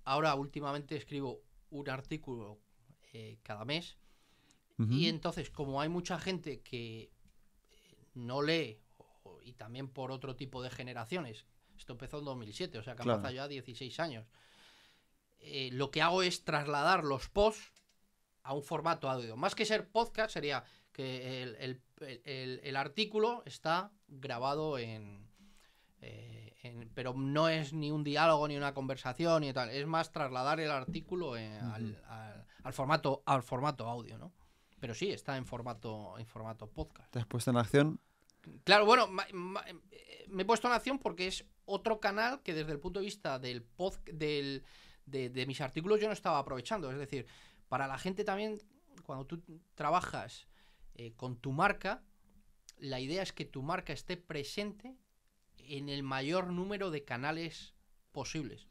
Ahora últimamente escribo un artículo eh, cada mes y entonces como hay mucha gente que no lee y también por otro tipo de generaciones, esto empezó en 2007, o sea que claro. ya 16 años eh, lo que hago es trasladar los posts a un formato audio. Más que ser podcast, sería que el, artículo está grabado eh, en, Pero no es ni un diálogo, ni una conversación, ni tal. Es más trasladar el artículo eh, al, al, formato, al formato audio, ¿no? Pero sí, está en formato, en formato podcast. ¿Te has puesto en acción? Claro, bueno, me he puesto en acción porque es otro canal que desde el punto de vista del, podcast, del, de, mis artículos yo no estaba aprovechando. Es decir, para la gente también, cuando tú trabajas eh, con tu marca, la idea es que tu marca esté presente en el mayor número de canales posibles.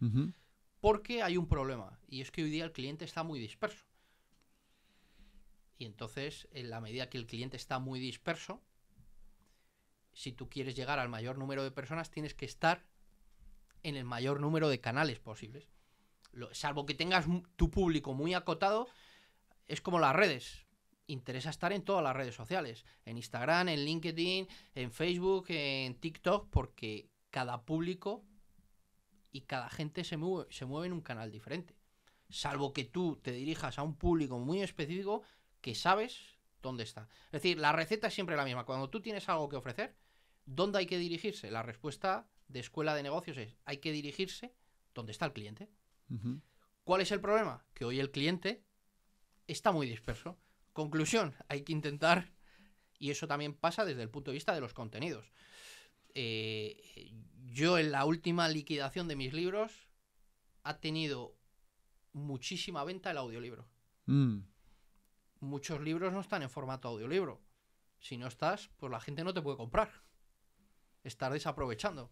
Porque hay un problema, y es que hoy día el cliente está muy disperso. Y entonces, en la medida que el cliente está muy disperso, si tú quieres llegar al mayor número de personas, tienes que estar en el mayor número de canales posibles salvo que tengas tu público muy acotado, es como las redes. Interesa estar en todas las redes sociales, en Instagram, en LinkedIn, en Facebook, en TikTok, porque cada público y cada gente se mueve, se mueve en un canal diferente. Salvo que tú te dirijas a un público muy específico que sabes dónde está. Es decir, la receta es siempre la misma. Cuando tú tienes algo que ofrecer, ¿dónde hay que dirigirse? La respuesta de escuela de negocios es, hay que dirigirse donde está el cliente. ¿Cuál es el problema? Que hoy el cliente está muy disperso. Conclusión, hay que intentar, y eso también pasa desde el punto de vista de los contenidos. Eh, yo en la última liquidación de mis libros ha tenido muchísima venta el audiolibro. Mm. Muchos libros no están en formato audiolibro. Si no estás, pues la gente no te puede comprar. estar desaprovechando.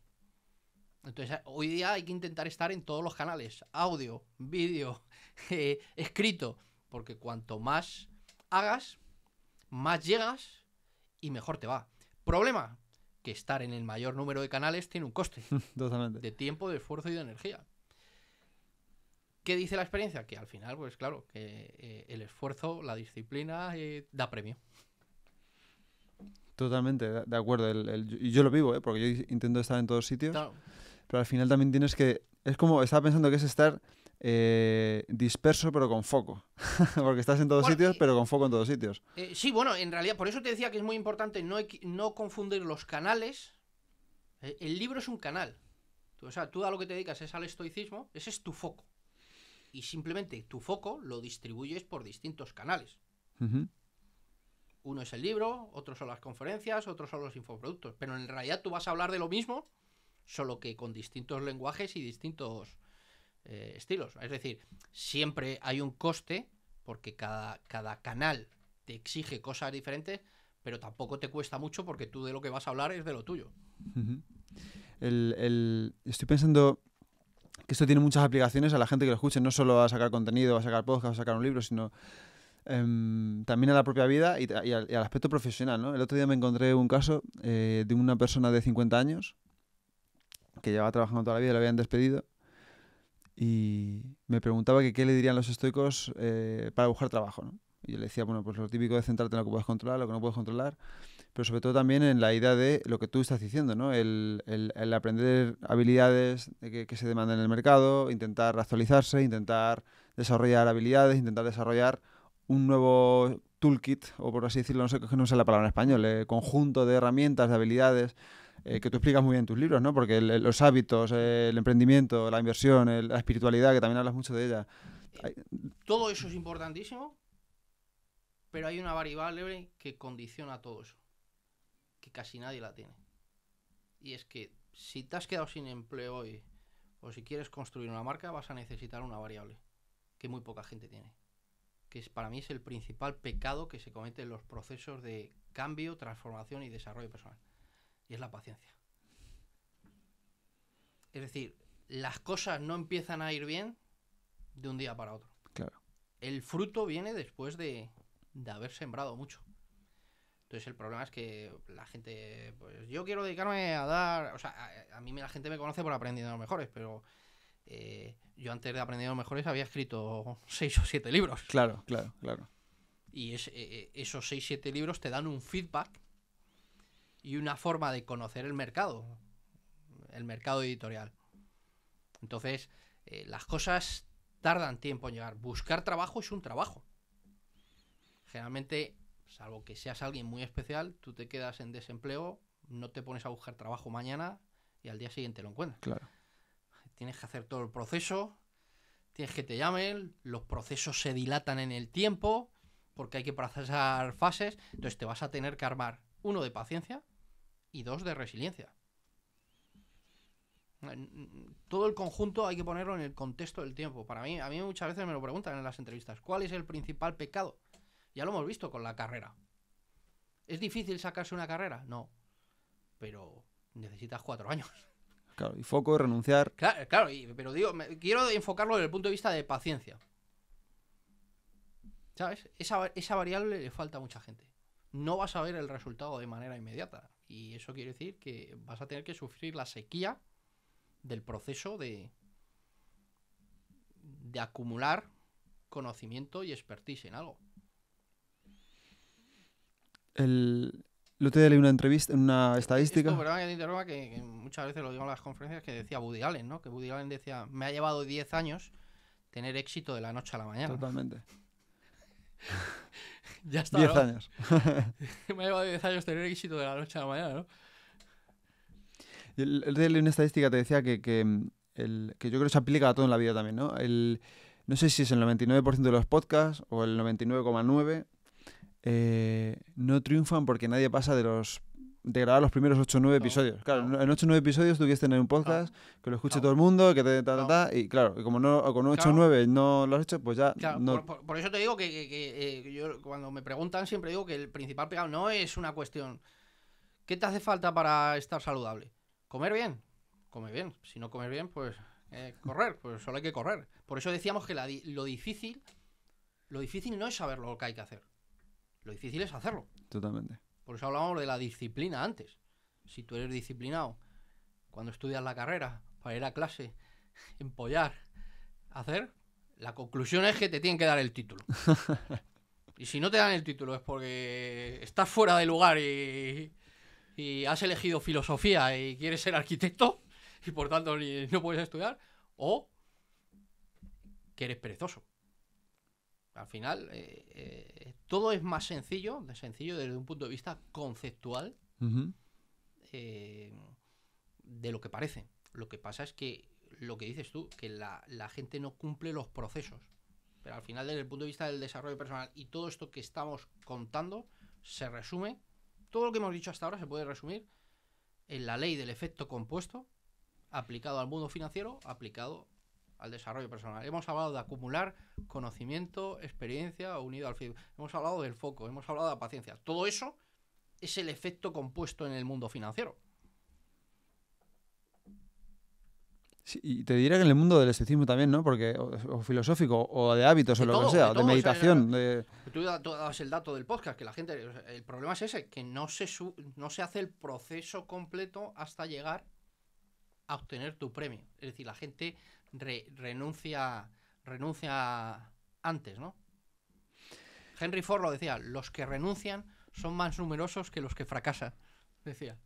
Entonces, hoy día hay que intentar estar en todos los canales, audio, vídeo, eh, escrito, porque cuanto más hagas, más llegas y mejor te va. Problema, que estar en el mayor número de canales tiene un coste. Totalmente. De tiempo, de esfuerzo y de energía. ¿Qué dice la experiencia? Que al final, pues claro, que eh, el esfuerzo, la disciplina eh, da premio. Totalmente, de acuerdo. El, yo lo vivo, porque yo intento estar en todos sitios. Claro pero al final también tienes que... Es como, estaba pensando que es estar eh, disperso pero con foco. Porque estás en todos sitios, pero con foco en todos sitios. Eh, sí, bueno, en realidad, por eso te decía que es muy importante no, no confundir los canales. Eh, el libro es un canal. O sea, tú a lo que te dedicas es al estoicismo, ese es tu foco. Y simplemente tu foco lo distribuyes por distintos canales. Uno es el libro, otros son las conferencias, otros son los infoproductos. Pero en realidad tú vas a hablar de lo mismo solo que con distintos lenguajes y distintos eh, estilos. Es decir, siempre hay un coste porque cada, cada canal te exige cosas diferentes, pero tampoco te cuesta mucho porque tú de lo que vas a hablar es de lo tuyo. estoy pensando que esto tiene muchas aplicaciones a la gente que lo escuche, no solo a sacar contenido, a sacar podcast, a sacar un libro, sino em, también a la propia vida y, al, aspecto profesional. El otro día me encontré un caso eh, de una persona de 50 años que llevaba trabajando toda la vida, lo habían despedido. Y me preguntaba qué le dirían los estoicos eh, para buscar trabajo. Y yo le decía, bueno, pues lo típico de centrarte en lo que puedes controlar, lo que no puedes controlar, pero sobre todo también en la idea de lo que tú estás diciendo, ¿no? El, aprender habilidades que, se demandan en el mercado, intentar actualizarse, intentar desarrollar habilidades, intentar desarrollar un nuevo toolkit, o por así decirlo, no sé, no sé la palabra en español, eh, conjunto de herramientas, de habilidades, eh, que tú explicas muy bien en tus libros, ¿no? Porque los hábitos, el emprendimiento, la inversión, la espiritualidad, que también hablas mucho de ella. Todo eso es importantísimo, pero hay una variable que condiciona todo eso, que casi nadie la tiene. Y es que si te has quedado sin empleo hoy o si quieres construir una marca, vas a necesitar una variable que muy poca gente tiene. Que es, para mí es el principal pecado que se comete en los procesos de cambio, transformación y desarrollo personal y es la paciencia. Es decir, las cosas no empiezan a ir bien de un día para otro. Claro. El fruto viene después de, haber sembrado mucho. Entonces el problema es que la gente, pues yo quiero dedicarme a dar, o sea, a, mí la gente me conoce por aprendiendo los mejores, pero eh, yo antes de aprender los mejores había escrito seis o siete libros. Claro, claro, claro. Y eh, eh, esos seis, siete libros te dan un feedback y una forma de conocer el mercado, el mercado editorial. Entonces, eh, las cosas tardan tiempo en llegar. Buscar trabajo es un trabajo. Generalmente, salvo que seas alguien muy especial, tú te quedas en desempleo, no te pones a buscar trabajo mañana y al día siguiente lo encuentras. Claro. Tienes que hacer todo el proceso, tienes que te llamen, los procesos se dilatan en el tiempo porque hay que procesar fases, entonces te vas a tener que armar uno de paciencia y dos de resiliencia. Todo el conjunto hay que ponerlo en el contexto del tiempo. Para mí, a mí muchas veces me lo preguntan en las entrevistas, ¿cuál es el principal pecado? Ya lo hemos visto con la carrera. ¿Es difícil sacarse una carrera? No. Pero necesitas cuatro años. Claro, y foco, renunciar. Claro, pero digo, quiero enfocarlo desde el punto de vista de paciencia. ¿Sabes? Esa, esa variable le falta a mucha gente. No vas a ver el resultado de manera inmediata. Y eso quiere decir que vas a tener que sufrir la sequía del proceso de, de acumular conocimiento y expertise en algo. El, te te una entrevista, una estadística. que, muchas veces lo digo en las conferencias, que decía Woody Allen, ¿no? Que Woody Allen decía, me ha llevado 10 años tener éxito de la noche a la mañana. Totalmente. ya está. 10 años. me ha llevado 10 años tener éxito de la noche a la mañana, ¿no? El, el una estadística te decía que, que, mm, el, que yo creo que se aplica a todo en la vida también, ¿no? El, no sé si es el 99% de los podcasts o el 99,9% eh, no triunfan porque nadie pasa de los de grabar los primeros 8 o 9 episodios. Claro, en 8 o 9 episodios tú quieres tener un podcast que lo escuche todo el mundo, que te ta, ta, y claro, como no con 8 o 9 no lo has hecho, pues ya... por, eso te digo que, eh, yo cuando me preguntan siempre digo que el principal pegado no es una cuestión... ¿Qué te hace falta para estar saludable? Comer bien, comer bien. Si no comes bien, pues eh, correr, pues solo hay que correr. Por eso decíamos que lo difícil, lo difícil no es saber lo que hay que hacer. Lo difícil es hacerlo. Totalmente. Por eso hablábamos de la disciplina antes. Si tú eres disciplinado, cuando estudias la carrera, para ir a clase, empollar, hacer, la conclusión es que te tienen que dar el título. y si no te dan el título es porque estás fuera de lugar y, y has elegido filosofía y quieres ser arquitecto y por tanto no puedes estudiar, o que eres perezoso. Al final, eh, eh, todo es más sencillo, de sencillo desde un punto de vista conceptual eh, de lo que parece. Lo que pasa es que lo que dices tú, que la, la, gente no cumple los procesos. Pero al final, desde el punto de vista del desarrollo personal y todo esto que estamos contando, se resume, todo lo que hemos dicho hasta ahora se puede resumir en la ley del efecto compuesto aplicado al mundo financiero, aplicado al desarrollo personal. Hemos hablado de acumular conocimiento, experiencia unido al feedback. Hemos hablado del foco, hemos hablado de la paciencia. Todo eso es el efecto compuesto en el mundo financiero. y te diría que en el mundo del esotismo también, ¿no? Porque, o, filosófico, o de hábitos, o lo que sea, de, meditación. Tú dabas el dato del podcast, que la gente. el problema es ese, que no se, no se hace el proceso completo hasta llegar a obtener tu premio. Es decir, la gente renuncia, renuncia antes, ¿no? Henry Ford lo decía, los que renuncian son más numerosos que los que fracasan, decía.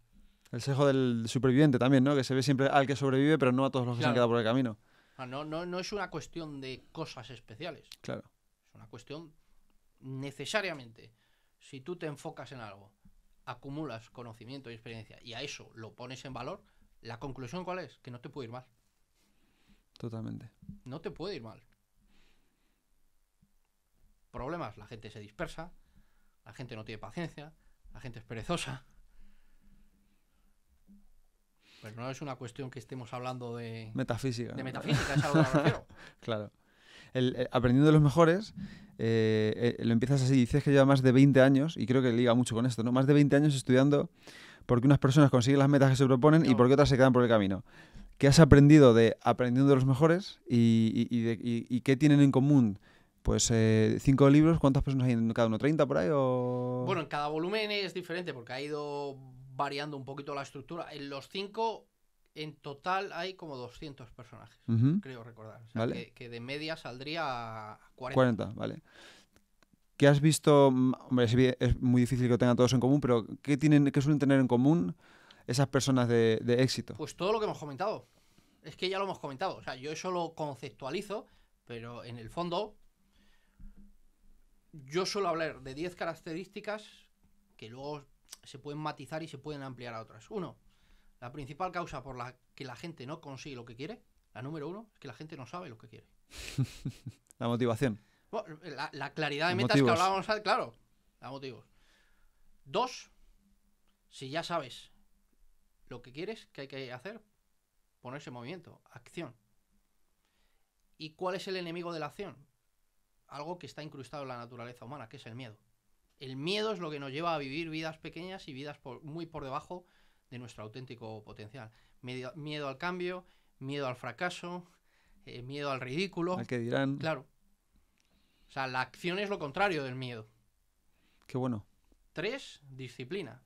El sejo del superviviente también, ¿no? Que se ve siempre al que sobrevive, pero no a todos los que se han quedado por el camino. no, no, no es una cuestión de cosas especiales. Claro. Es una cuestión necesariamente. Si tú te enfocas en algo, acumulas conocimiento y experiencia y a eso lo pones en valor, la conclusión cuál es? Que no te puede ir mal. Totalmente. No te puede ir mal. Problemas, la gente se dispersa, la gente no tiene paciencia, la gente es perezosa. Pero no es una cuestión que estemos hablando de... Metafísica. De metafísica, es algo claro. Eh, aprendiendo de los mejores, eh, eh, lo empiezas así, dices que lleva más de 20 años, y creo que liga mucho con esto, ¿no? Más de 20 años estudiando por qué unas personas consiguen las metas que se proponen y por qué otras se quedan por el camino. ¿Qué has aprendido de Aprendiendo de los Mejores y, y, qué tienen en común? Pues eh, cinco libros, ¿cuántas personas hay en cada uno? ¿30 por ahí? Bueno, en cada volumen es diferente porque ha ido variando un poquito la estructura. En los cinco, en total hay como 200 personajes, creo recordar. que, de media saldría 40. 40, vale. ¿Qué has visto? Mm, hombre, es muy difícil que tengan todos en común, pero ¿qué, tienen, qué suelen tener en común? esas personas de, éxito? Pues todo lo que hemos comentado. Es que ya lo hemos comentado. O sea, yo eso lo conceptualizo, pero en el fondo yo suelo hablar de 10 características que luego se pueden matizar y se pueden ampliar a otras. Uno, la principal causa por la que la gente no consigue lo que quiere, la número uno, es que la gente no sabe lo que quiere. la motivación. la, claridad de metas que hablábamos, claro, la motivos. Dos, si ya sabes lo que quieres, ¿qué hay que hacer? Ponerse en movimiento, acción. ¿Y cuál es el enemigo de la acción? Algo que está incrustado en la naturaleza humana, que es el miedo. El miedo es lo que nos lleva a vivir vidas pequeñas y vidas muy por debajo de nuestro auténtico potencial. Miedo, al cambio, miedo al fracaso, eh, miedo al ridículo. Al que dirán. Claro. O sea, la acción es lo contrario del miedo. Qué bueno. Tres, disciplina.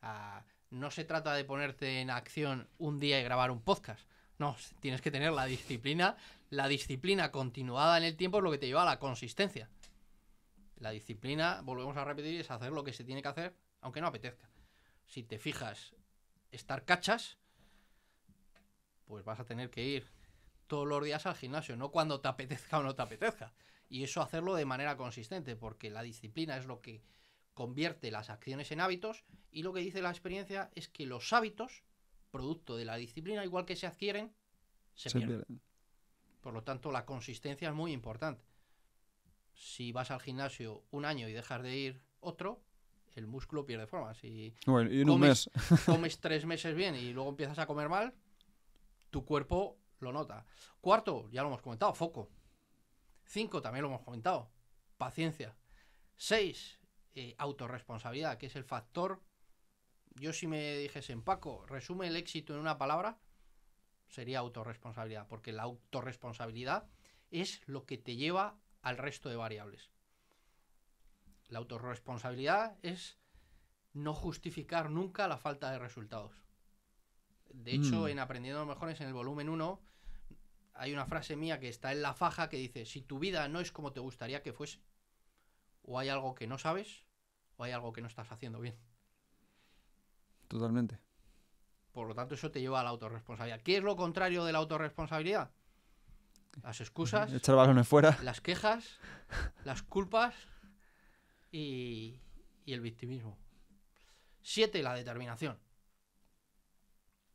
A... Ah, no se trata de ponerte en acción un día y grabar un podcast. No, tienes que tener la disciplina. La disciplina continuada en el tiempo es lo que te lleva a la consistencia. La disciplina, volvemos a repetir, es hacer lo que se tiene que hacer, aunque no apetezca. Si te fijas estar cachas, pues vas a tener que ir todos los días al gimnasio, no cuando te apetezca o no te apetezca. Y eso hacerlo de manera consistente, porque la disciplina es lo que convierte las acciones en hábitos y lo que dice la experiencia es que los hábitos, producto de la disciplina, igual que se adquieren, se, pierden. Por lo tanto, la consistencia es muy importante. Si vas al gimnasio un año y dejas de ir otro, el músculo pierde forma. Si comes tres meses bien y luego empiezas a comer mal, tu cuerpo lo nota. Cuarto, ya lo hemos comentado, foco. Cinco, también lo hemos comentado, paciencia. Seis, eh, autorresponsabilidad, que es el factor. Yo si me dijesen, Paco, resume el éxito en una palabra, sería autorresponsabilidad, porque la autorresponsabilidad es lo que te lleva al resto de variables. La autorresponsabilidad es no justificar nunca la falta de resultados. De hecho, mm. en Aprendiendo Mejores, en el volumen 1, hay una frase mía que está en la faja que dice, si tu vida no es como te gustaría que fuese, o hay algo que no sabes o hay algo que no estás haciendo bien. Totalmente. Por lo tanto, eso te lleva a la autorresponsabilidad. ¿Qué es lo contrario de la autorresponsabilidad? Las excusas. Echar balones fuera. Las quejas, las culpas y, y el victimismo. Siete, la determinación.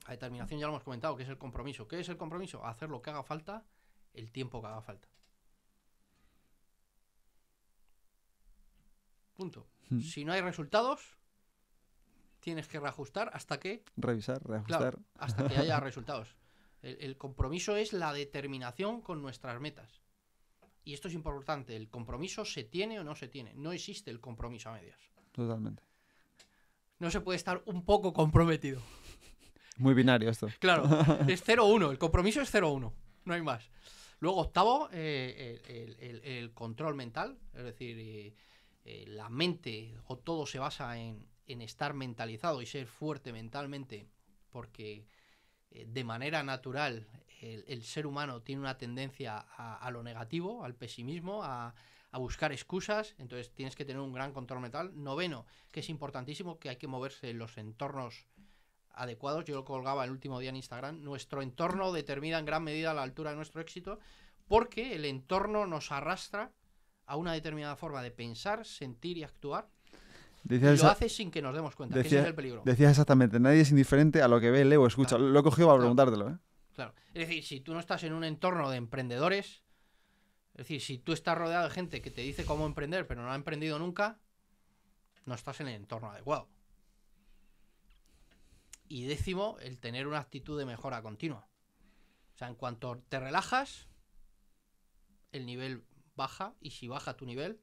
La determinación ya lo hemos comentado, que es el compromiso. ¿Qué es el compromiso? Hacer lo que haga falta, el tiempo que haga falta. Punto. Hmm. Si no hay resultados, tienes que reajustar hasta que... Revisar, reajustar. hasta que haya resultados. El, compromiso es la determinación con nuestras metas. Y esto es importante. El compromiso se tiene o no se tiene. No existe el compromiso a medias. Totalmente. No se puede estar un poco comprometido. Muy binario esto. Claro, es 0-1. El compromiso es 0-1. No hay más. Luego, octavo, eh, el, control mental. Es decir, eh, eh, la mente o todo se basa en, estar mentalizado y ser fuerte mentalmente, porque eh, de manera natural el, ser humano tiene una tendencia a, lo negativo, al pesimismo, a, buscar excusas, entonces tienes que tener un gran control mental. Noveno, que es importantísimo, que hay que moverse en los entornos adecuados, yo lo colgaba el último día en Instagram, nuestro entorno determina en gran medida la altura de nuestro éxito, porque el entorno nos arrastra a una determinada forma de pensar, sentir y actuar. lo hace sin que nos demos cuenta, ese es el peligro. Decías exactamente, nadie es indiferente a lo que ve, lee o escucha. Lo he cogido para preguntártelo. ¿eh? Claro. Es decir, si tú no estás en un entorno de emprendedores, es decir, si tú estás rodeado de gente que te dice cómo emprender, pero no ha emprendido nunca, no estás en el entorno adecuado. Y décimo, el tener una actitud de mejora continua. O sea, en cuanto te relajas, el nivel baja y si baja tu nivel,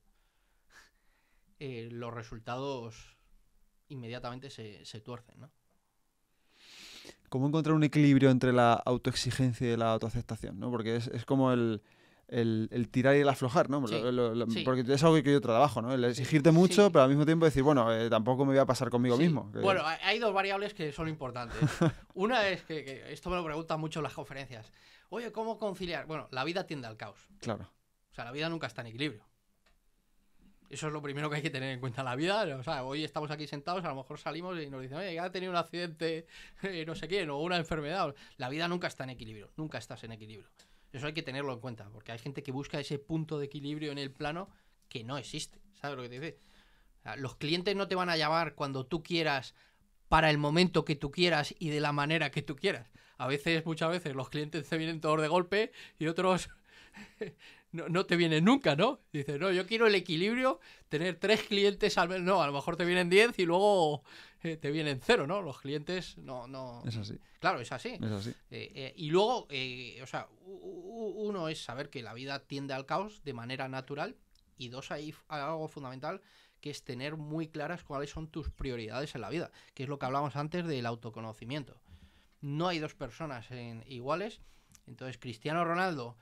eh, los resultados inmediatamente se, tuercen, ¿no? ¿Cómo encontrar un equilibrio entre la autoexigencia y la autoaceptación? Porque es, como el, tirar y el aflojar, ¿no? Porque es algo que yo trabajo, ¿no? El exigirte mucho, pero al mismo tiempo decir, bueno, eh, tampoco me voy a pasar conmigo mismo. Bueno, hay dos variables que son importantes. Una es que, esto me lo preguntan mucho en las conferencias. Oye, ¿cómo conciliar? Bueno, la vida tiende al caos. Claro. O sea, la vida nunca está en equilibrio. Eso es lo primero que hay que tener en cuenta la vida. O sea, hoy estamos aquí sentados, a lo mejor salimos y nos dicen, oye, ya ha tenido un accidente, no sé quién, o una enfermedad. La vida nunca está en equilibrio, nunca estás en equilibrio. Eso hay que tenerlo en cuenta, porque hay gente que busca ese punto de equilibrio en el plano que no existe. ¿Sabes lo que te dice? Los clientes no te van a llamar cuando tú quieras, para el momento que tú quieras y de la manera que tú quieras. A veces, muchas veces, los clientes se vienen todos de golpe y otros no, te viene nunca, ¿no? Dices, no, yo quiero el equilibrio, tener tres clientes al menos. No, a lo mejor te vienen diez y luego eh, te vienen cero, ¿no? Los clientes no. no... Es así. Claro, es así. Es así. Eh, eh, y luego, o sea, uno es saber que la vida tiende al caos de manera natural. Y dos, hay algo fundamental que es tener muy claras cuáles son tus prioridades en la vida, que es lo que hablábamos antes del autoconocimiento. No hay dos personas en, iguales. Entonces, Cristiano Ronaldo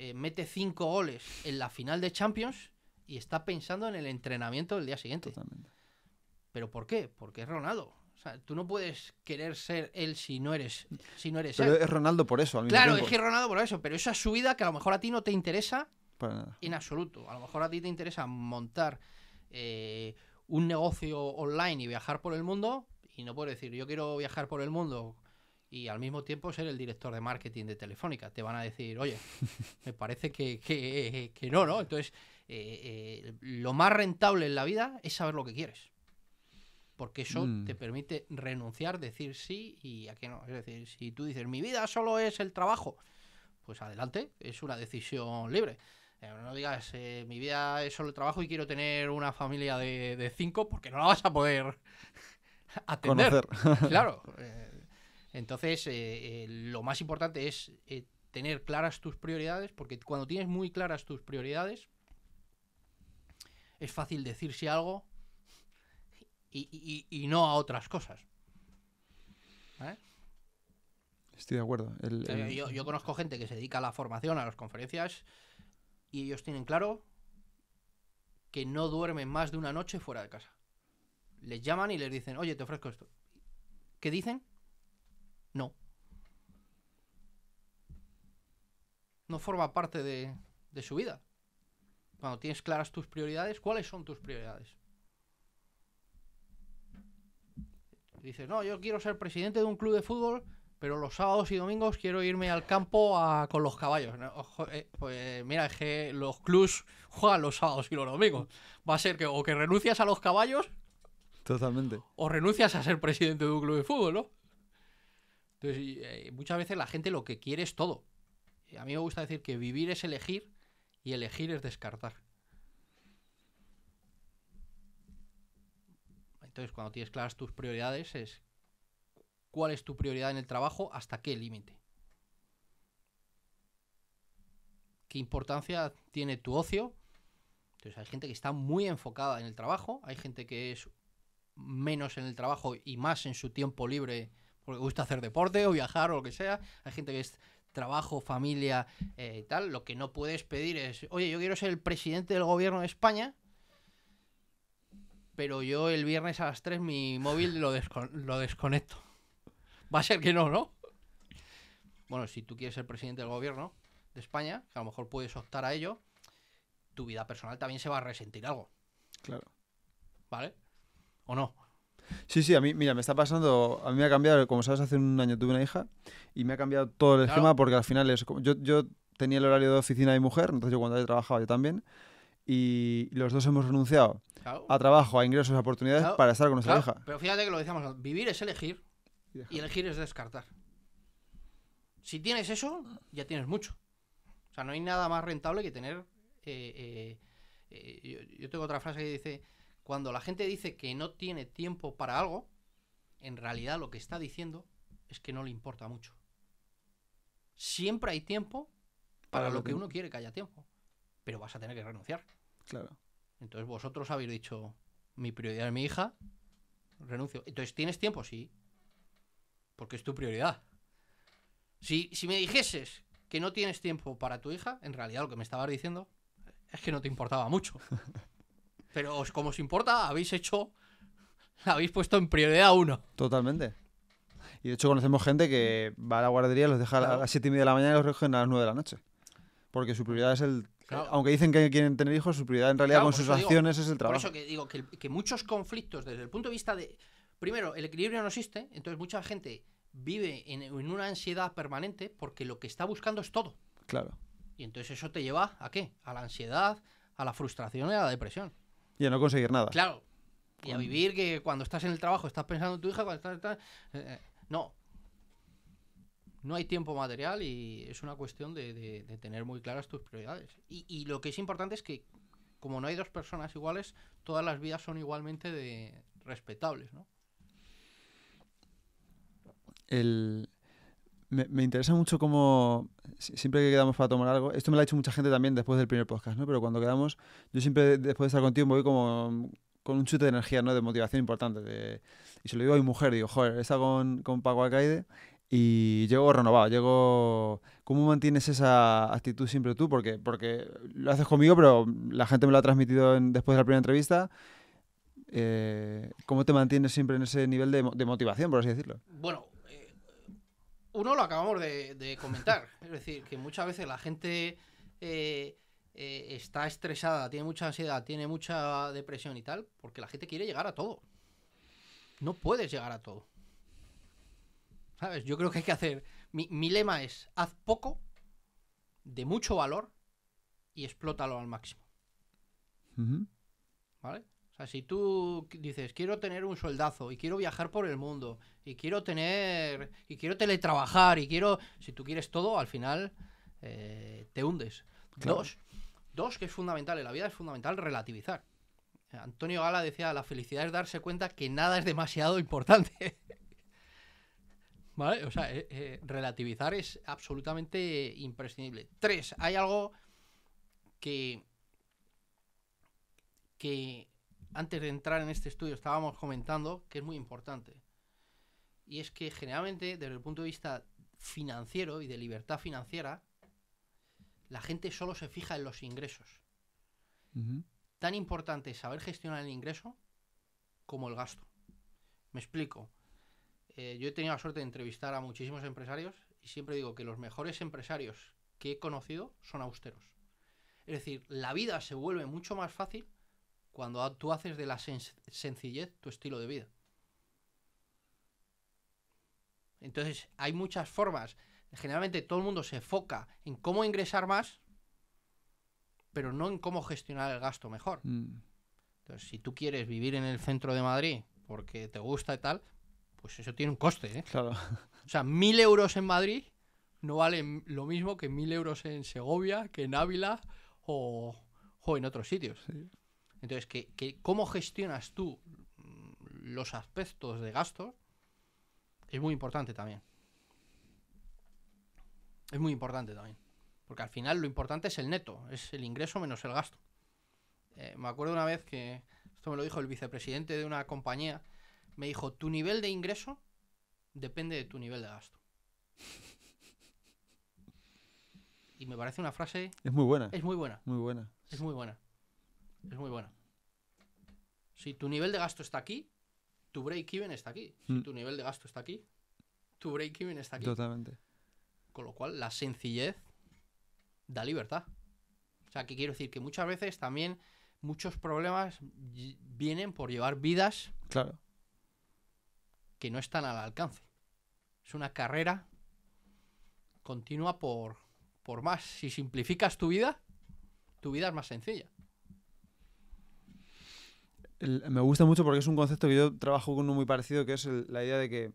eh, mete cinco goles en la final de Champions y está pensando en el entrenamiento del día siguiente. ¿Pero por qué? Porque es Ronaldo. O sea, tú no puedes querer ser él si no eres, si no eres pero es Ronaldo por eso, Claro, es que Ronaldo por eso, pero esa subida que a lo mejor a ti no te interesa en absoluto. A lo mejor a ti te interesa montar eh, un negocio online y viajar por el mundo y no puedes decir, yo quiero viajar por el mundo y al mismo tiempo ser el director de marketing de Telefónica. Te van a decir, oye, me parece que, que, que no, ¿no? Entonces, eh, eh, lo más rentable en la vida es saber lo que quieres. Porque eso mm. te permite renunciar, decir sí y a qué no. Es decir, si tú dices, mi vida solo es el trabajo, pues adelante, es una decisión libre. Eh, no digas, mi vida es solo el trabajo y quiero tener una familia de, de cinco, porque no la vas a poder atender. Claro. Entonces, eh, eh, lo más importante es eh, tener claras tus prioridades, porque cuando tienes muy claras tus prioridades, es fácil decirse algo y, no a otras cosas. Estoy de acuerdo. yo, conozco gente que se dedica a la formación, a las conferencias, y ellos tienen claro que no duermen más de una noche fuera de casa. Les llaman y les dicen, oye, te ofrezco esto. ¿Qué dicen? No. No forma parte de, su vida. Cuando tienes claras tus prioridades, ¿cuáles son tus prioridades? Dices, no, yo quiero ser presidente de un club de fútbol, pero los sábados y domingos quiero irme al campo con los caballos. Eh, pues mira, es que los clubs juegan los sábados y los domingos. Va a ser que o que renuncias a los caballos. Totalmente. O renuncias a ser presidente de un club de fútbol, ¿no? Entonces, eh, muchas veces la gente lo que quiere es todo. a mí me gusta decir que vivir es elegir y elegir es descartar. Entonces, cuando tienes claras tus prioridades, es cuál es tu prioridad en el trabajo, hasta qué límite. ¿Qué importancia tiene tu ocio? Entonces, hay gente que está muy enfocada en el trabajo, hay gente que es menos en el trabajo y más en su tiempo libre porque gusta hacer deporte o viajar o lo que sea. Hay gente que es trabajo, familia eh, y tal. Lo que no puedes pedir es, oye, yo quiero ser el presidente del gobierno de España, pero yo el viernes a las 3 mi móvil lo, lo desconecto. Va a ser que no, ¿no? Bueno, si tú quieres ser presidente del gobierno de España, que a lo mejor puedes optar a ello, tu vida personal también se va a resentir algo. Claro. ¿Vale? ¿O no? Sí, sí, a mí, mira, me está pasando, a mí me ha cambiado, como sabes, hace un año tuve una hija y me ha cambiado todo el esquema porque al final es, yo, yo tenía el horario de oficina y mujer, entonces yo cuando trabajado yo también, y los dos hemos renunciado a trabajo, a ingresos, a oportunidades para estar con nuestra hija. Pero fíjate que lo decíamos, vivir es elegir y, elegir es descartar. Si tienes eso, ya tienes mucho. O sea, no hay nada más rentable que tener... Eh, eh, eh, yo tengo otra frase que dice cuando la gente dice que no tiene tiempo para algo, en realidad lo que está diciendo es que no le importa mucho. Siempre hay tiempo para, lo que, uno quiere que haya tiempo, pero vas a tener que renunciar. Claro. Entonces vosotros habéis dicho, mi prioridad es mi hija, renuncio. Entonces, ¿tienes tiempo? Sí. Porque es tu prioridad. Si, me dijeses que no tienes tiempo para tu hija, en realidad lo que me estabas diciendo es que no te importaba mucho. pero como os importa, habéis hecho, habéis puesto en prioridad uno. Totalmente. Y de hecho conocemos gente que va a la guardería, los deja a las 7 y media de la mañana y los recogen a las 9 de la noche. Porque su prioridad es el... Aunque dicen que quieren tener hijos, su prioridad en realidad con sus acciones es el trabajo. Por eso que digo que, muchos conflictos desde el punto de vista de... Primero, el equilibrio no existe, entonces mucha gente vive en, en, una ansiedad permanente porque lo que está buscando es todo. Claro. Y entonces eso te lleva a qué? A la ansiedad, a la frustración y a la depresión. Y a no conseguir nada. Claro. Y a vivir que cuando estás en el trabajo estás pensando en tu hija, cuando estás... Eh, eh, no. No hay tiempo material y es una cuestión de, tener muy claras tus prioridades. Y, lo que es importante es que, como no hay dos personas iguales, todas las vidas son igualmente respetables, ¿no? El, me, me, interesa mucho cómo, siempre que quedamos para tomar algo, esto me lo ha hecho mucha gente también después del primer podcast, ¿no? Pero cuando quedamos, yo siempre después de estar contigo me voy como con un chute de energía, ¿no? De motivación importante. De, y se lo digo a mi mujer, digo, joder, está con, con Paco Alcaide y llego renovado, llego... ¿Cómo mantienes esa actitud siempre tú? Porque, porque lo haces conmigo, pero la gente me lo ha transmitido después de la primera entrevista. Eh, ¿Cómo te mantienes siempre en ese nivel de, de motivación, por así decirlo? Bueno, uno lo acabamos de, comentar. es decir, que muchas veces la gente eh, eh, está estresada, tiene mucha ansiedad, tiene mucha depresión y tal, porque la gente quiere llegar a todo. No puedes llegar a todo. ¿Sabes? Yo creo que hay que hacer. Mi, lema es: haz poco, de mucho valor, y explótalo al máximo. ¿Vale? si tú dices, quiero tener un soldazo y quiero viajar por el mundo y quiero tener, y quiero teletrabajar y quiero, si tú quieres todo, al final eh, te hundes. Dos, dos, que es fundamental en la vida, es fundamental relativizar. Antonio Gala decía, la felicidad es darse cuenta que nada es demasiado importante. ¿Vale? O sea, eh, eh, relativizar es absolutamente imprescindible. Tres, hay algo que, que antes de entrar en este estudio estábamos comentando que es muy importante. Y es que generalmente desde el punto de vista financiero y de libertad financiera, la gente solo se fija en los ingresos. Tan importante es saber gestionar el ingreso como el gasto. Me explico. Eh, yo he tenido la suerte de entrevistar a muchísimos empresarios y siempre digo que los mejores empresarios que he conocido son austeros. Es decir, la vida se vuelve mucho más fácil cuando tú haces de la sencillez tu estilo de vida. Entonces, hay muchas formas. Generalmente todo el mundo se enfoca en cómo ingresar más, pero no en cómo gestionar el gasto mejor. Mm. Entonces, si tú quieres vivir en el centro de Madrid porque te gusta y tal, pues eso tiene un coste. ¿eh? Claro. O sea, mil euros en Madrid no valen lo mismo que mil euros en Segovia, que en Ávila o, o en otros sitios. Sí. Entonces, que, cómo gestionas tú mm, los aspectos de gastos es muy importante también. Es muy importante también. Porque al final lo importante es el neto, es el ingreso menos el gasto. Eh, me acuerdo una vez que, esto me lo dijo el vicepresidente de una compañía, me dijo, tu nivel de ingreso depende de tu nivel de gasto. Y me parece una frase... Es muy buena. Es muy buena. Muy buena. Es muy buena. Es muy buena. Si tu nivel de gasto está aquí, tu break-even está aquí. Si mm. tu nivel de gasto está aquí, tu break-even está aquí. Totalmente. Con lo cual, la sencillez da libertad. O sea, que quiero decir que muchas veces también muchos problemas vienen por llevar vidas claro. que no están al alcance. Es una carrera continua por, por más. Si simplificas tu vida, tu vida es más sencilla me gusta mucho porque es un concepto que yo trabajo con uno muy parecido, que es la idea de que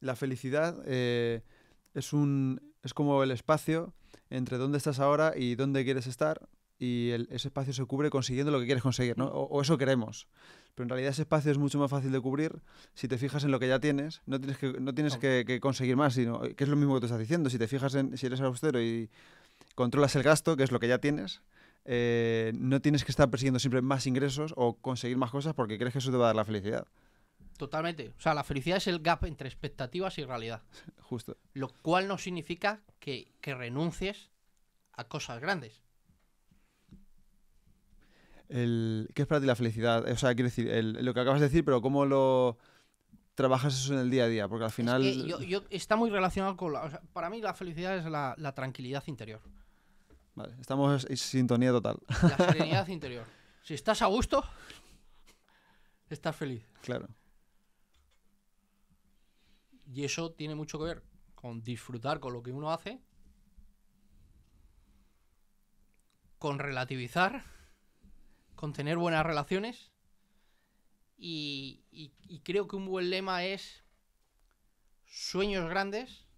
la felicidad eh, es, como el espacio entre dónde estás ahora y dónde quieres estar, y ese espacio se cubre consiguiendo lo que quieres conseguir, O, eso queremos. Pero en realidad ese espacio es mucho más fácil de cubrir si te fijas en lo que ya tienes, no tienes que, no tienes que, conseguir más, sino que es lo mismo que te estás diciendo, si te fijas en si eres austero y controlas el gasto, que es lo que ya tienes, eh, no tienes que estar persiguiendo siempre más ingresos o conseguir más cosas porque crees que eso te va a dar la felicidad. Totalmente. O sea, la felicidad es el gap entre expectativas y realidad. Justo. Lo cual no significa que, que renuncies a cosas grandes. El, ¿Qué es para ti la felicidad? O sea, quiero decir, lo que acabas de decir, pero ¿cómo lo trabajas eso en el día a día? Porque al final... está muy relacionado con... para mí la felicidad es la tranquilidad interior estamos en sintonía total. La serenidad interior. Si estás a gusto, estás feliz. Claro. Y eso tiene mucho que ver con disfrutar con lo que uno hace, con relativizar, con tener buenas relaciones. y creo que un buen lema es sueños grandes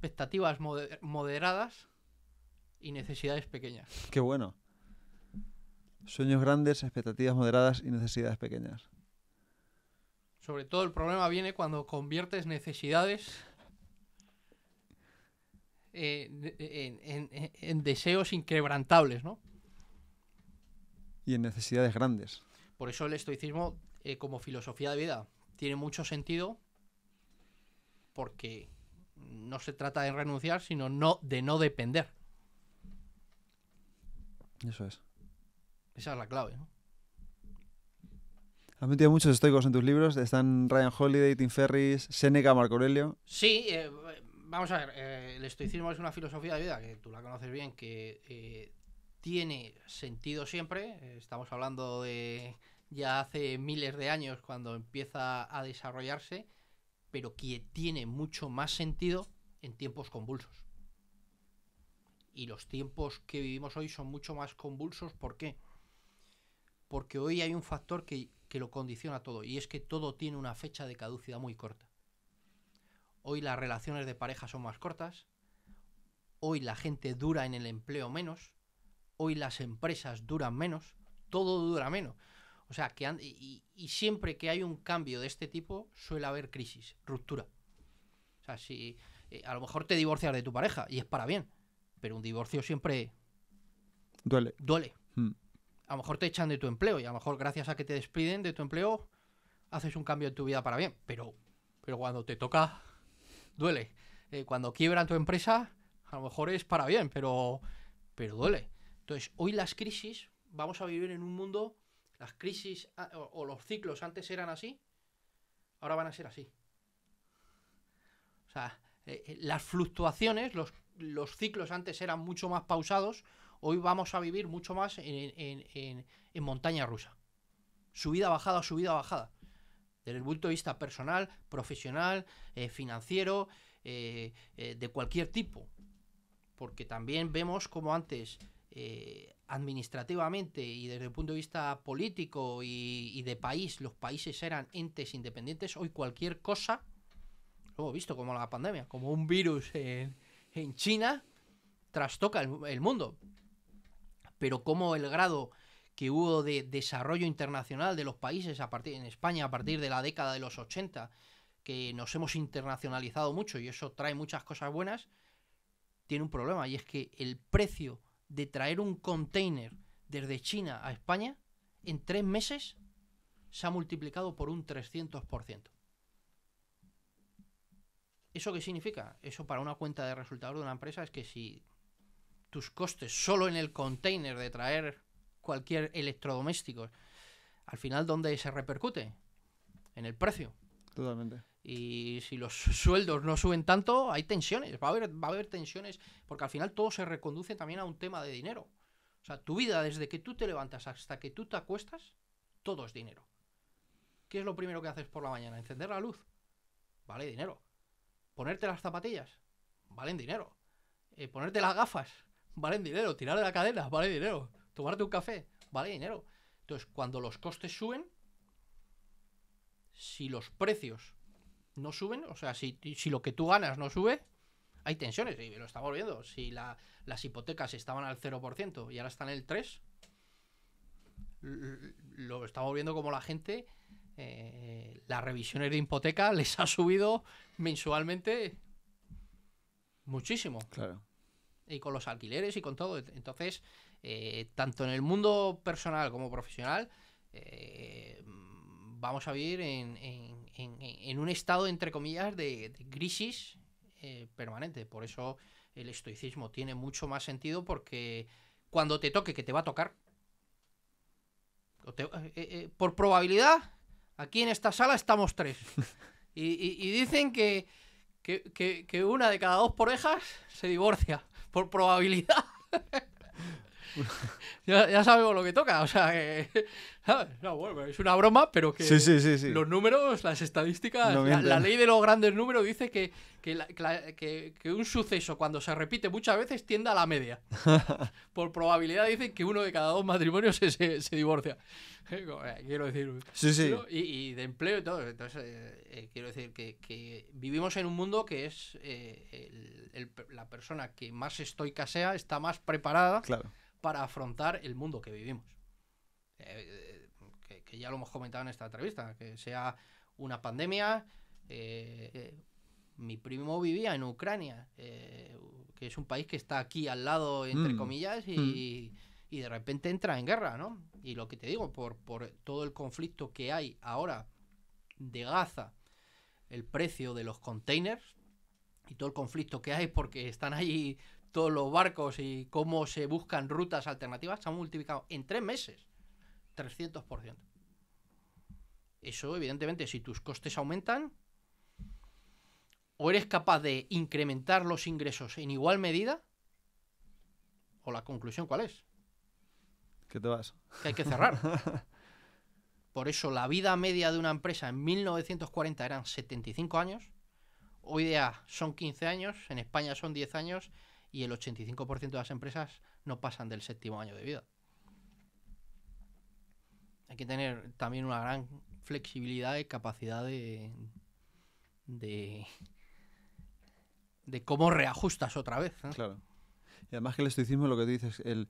expectativas moderadas y necesidades pequeñas. Qué bueno. Sueños grandes, expectativas moderadas y necesidades pequeñas. Sobre todo el problema viene cuando conviertes necesidades eh, en, deseos inquebrantables, ¿no? Y en necesidades grandes. Por eso el estoicismo eh, como filosofía de vida tiene mucho sentido porque no se trata de renunciar, sino no, de no depender. Eso es. Esa es la clave, ¿no? Has metido muchos estoicos en tus libros. Están Ryan Holiday, Tim Ferris, Seneca, Marco Aurelio. Sí, eh, vamos a ver. Eh, el estoicismo es una filosofía de vida que tú la conoces bien, que eh, tiene sentido siempre. Estamos hablando de ya hace miles de años cuando empieza a desarrollarse pero que tiene mucho más sentido en tiempos convulsos. Y los tiempos que vivimos hoy son mucho más convulsos. ¿Por qué? Porque hoy hay un factor que, que lo condiciona todo, y es que todo tiene una fecha de caducidad muy corta. Hoy las relaciones de pareja son más cortas, hoy la gente dura en el empleo menos, hoy las empresas duran menos, todo dura menos. O sea, que y, siempre que hay un cambio de este tipo, suele haber crisis, ruptura. O sea, si eh, a lo mejor te divorcias de tu pareja y es para bien, pero un divorcio siempre duele. Duele. Hmm. A lo mejor te echan de tu empleo y a lo mejor gracias a que te despiden de tu empleo haces un cambio en tu vida para bien, pero pero cuando te toca duele. Eh, cuando quiebran tu empresa, a lo mejor es para bien, pero pero duele. Entonces, hoy las crisis vamos a vivir en un mundo las crisis ah, o los ciclos antes eran así, ahora van a ser así. O sea, eh, eh, las fluctuaciones, los, los, ciclos antes eran mucho más pausados, hoy vamos a vivir mucho más en, montaña rusa. Subida, bajada, subida, bajada. Desde el punto de vista personal, profesional, eh, financiero, de cualquier tipo. Porque también vemos como antes eh, administrativamente y desde el punto de vista político y, de país, los países eran entes independientes, hoy cualquier cosa, lo hemos visto como la pandemia, como un virus en, China, trastoca el, mundo. Pero como el grado que hubo de desarrollo internacional de los países a partir, en España a partir de la década de los 80, que nos hemos internacionalizado mucho y eso trae muchas cosas buenas, tiene un problema y es que el precio de traer un container desde China a España, en tres meses se ha multiplicado por un 300%. ¿Eso qué significa? Eso para una cuenta de resultados de una empresa es que si tus costes solo en el container de traer cualquier electrodoméstico, al final, ¿dónde se repercute? En el precio. Totalmente. Y si los sueldos no suben tanto, hay tensiones, va a haber, va a haber tensiones, porque al final todo se reconduce también a un tema de dinero. O sea, tu vida desde que tú te levantas hasta que tú te acuestas, todo es dinero. ¿Qué es lo primero que haces por la mañana? Encender la luz. Vale dinero. Ponerte las zapatillas. Valen dinero. Eh, ponerte las gafas. Valen dinero. Tirar de la cadena. Vale dinero. Tomarte un café. Vale dinero. Entonces, cuando los costes suben, si los precios no suben, o sea, si, lo que tú ganas no sube, hay tensiones, y lo estamos viendo. Si las hipotecas estaban al 0% y ahora están en el 3%, lo estamos viendo como la gente, eh, las revisiones de hipoteca les ha subido mensualmente muchísimo. Claro. Y con los alquileres y con todo. Entonces, eh, tanto en el mundo personal como profesional, eh, vamos a vivir en, un estado, entre comillas, de, crisis eh, permanente. Por eso el estoicismo tiene mucho más sentido porque cuando te toque, que te va a tocar, eh, eh, por probabilidad, aquí en esta sala estamos tres. Y, dicen que, que, una de cada dos parejas se divorcia, por probabilidad. ya, sabemos lo que toca. O sea, es una broma, pero que los números, las estadísticas, la, ley de los grandes números dice que, que, un suceso cuando se repite muchas veces tiende a la media. Por probabilidad dicen que uno de cada dos matrimonios se, se, divorcia. Eh, quiero decir, y, y, de empleo y todo. Entonces, eh, eh, quiero decir que, vivimos en un mundo que es la persona que más estoica sea está más preparada. Claro para afrontar el mundo que vivimos. Eh, eh, que, ya lo hemos comentado en esta entrevista, que sea una pandemia. Eh, mi primo vivía en Ucrania, que es un país que está aquí al lado, entre mm. comillas, mm. y, de repente entra en guerra, ¿no? Y lo que te digo, por, por todo el conflicto que hay ahora de Gaza, el precio de los containers y todo el conflicto que hay porque están allí todos los barcos y cómo se buscan rutas alternativas, se ha multiplicado en tres meses 300%. Eso, evidentemente, si tus costes aumentan, o eres capaz de incrementar los ingresos en igual medida, o la conclusión cuál es. Que te vas. Que hay que cerrar. Por eso la vida media de una empresa en 1940 eran 75 años, hoy día son 15 años, en España son 10 años y el 85% de las empresas no pasan del séptimo año de vida. Hay que tener también una gran flexibilidad y capacidad de, de, de cómo reajustas otra vez. Claro. Y además que el estoicismo lo que dices, el,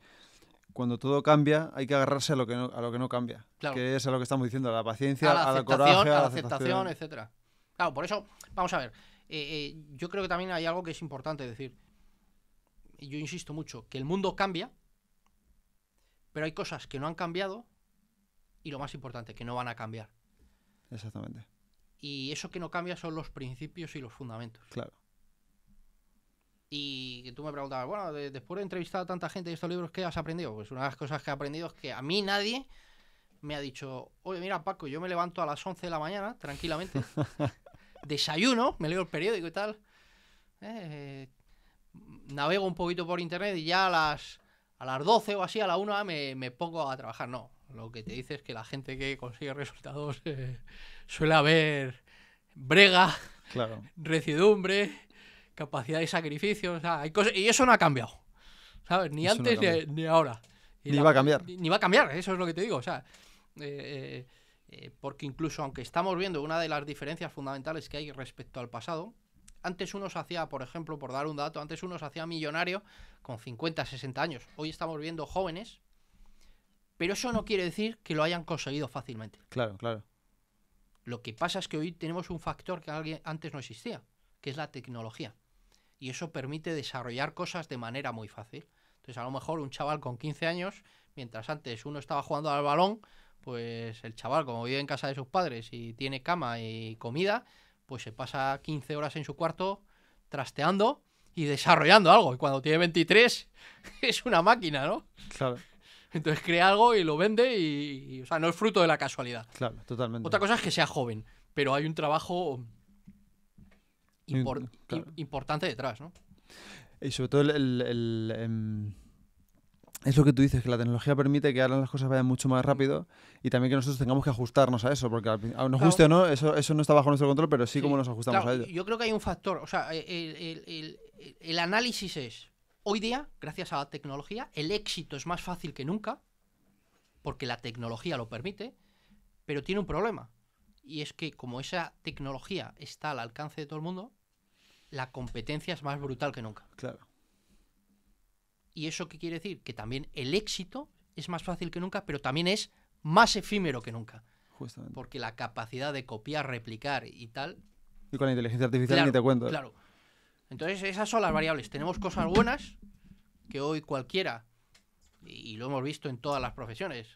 cuando todo cambia hay que agarrarse a lo que no, a lo que no cambia, que es a lo que estamos diciendo, a la paciencia, a la, coraje, a la, aceptación, etcétera. Claro, por eso, vamos a ver, eh, eh, yo creo que también hay algo que es importante decir y yo insisto mucho, que el mundo cambia, pero hay cosas que no han cambiado y lo más importante, que no van a cambiar. Exactamente. Y eso que no cambia son los principios y los fundamentos. Claro. Y tú me preguntabas, bueno, después de entrevistar a tanta gente de estos libros, ¿qué has aprendido? Pues una de las cosas que he aprendido es que a mí nadie me ha dicho, oye, mira Paco, yo me levanto a las 11 de la mañana, tranquilamente, desayuno, me leo el periódico y tal, eh, navego un poquito por internet y ya a las, a las 12 o así, a la 1 me, pongo a trabajar. No, lo que te dice es que la gente que consigue resultados eh, suele haber brega, recidumbre, capacidad de sacrificio. O sea, hay cosas, y eso no ha cambiado. ¿sabes? Ni antes ni, ahora. ni va a cambiar. Ni, va a cambiar, eso es lo que te digo. O sea, eh, eh, porque incluso aunque estamos viendo una de las diferencias fundamentales que hay respecto al pasado, antes uno se hacía, por ejemplo, por dar un dato, antes uno se hacía millonario con 50, 60 años. Hoy estamos viendo jóvenes, pero eso no quiere decir que lo hayan conseguido fácilmente. Claro, claro. Lo que pasa es que hoy tenemos un factor que antes no existía, que es la tecnología. Y eso permite desarrollar cosas de manera muy fácil. Entonces, a lo mejor un chaval con 15 años, mientras antes uno estaba jugando al balón, pues el chaval, como vive en casa de sus padres y tiene cama y comida, pues se pasa 15 horas en su cuarto trasteando y desarrollando algo. Y cuando tiene 23 es una máquina, ¿no? Claro. Entonces crea algo y lo vende y, o sea, no es fruto de la casualidad. Claro, totalmente. Otra cosa es que sea joven, pero hay un trabajo importante detrás, ¿no? Y sobre todo el em, es lo que tú dices, que la tecnología permite que ahora las cosas vayan mucho más rápido y también que nosotros tengamos que ajustarnos a eso, porque nos guste o no, eso, eso no está bajo nuestro control, pero sí, como nos ajustamos a ello. Yo creo que hay un factor, o sea, el, el, análisis es, hoy día, gracias a la tecnología, el éxito es más fácil que nunca, porque la tecnología lo permite, pero tiene un problema, y es que como esa tecnología está al alcance de todo el mundo, la competencia es más brutal que nunca. Claro. ¿Y eso qué quiere decir? Que también el éxito es más fácil que nunca, pero también es más efímero que nunca. Justamente. Porque la capacidad de copiar, replicar y tal. Y con la inteligencia artificial ni te cuento. Claro. Entonces, esas son las variables. Tenemos cosas buenas que hoy cualquiera, y lo hemos visto en todas las profesiones,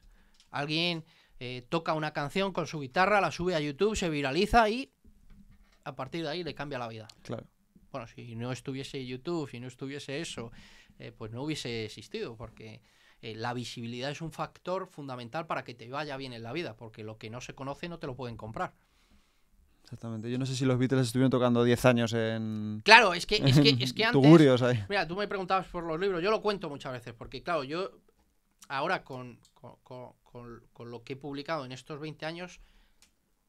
alguien eh, toca una canción con su guitarra, la sube a YouTube, se viraliza y a partir de ahí le cambia la vida. Claro. Bueno, si no estuviese YouTube, si no estuviese eso, eh, pues no hubiese existido, porque eh, la visibilidad es un factor fundamental para que te vaya bien en la vida, porque lo que no se conoce no te lo pueden comprar. Exactamente. Yo no sé si los Beatles estuvieron tocando 10 años en. Claro, es que, es que, es que antes. ahí. Mira, tú me preguntabas por los libros. Yo lo cuento muchas veces, porque claro, yo ahora con, con, con, con lo que he publicado en estos 20 años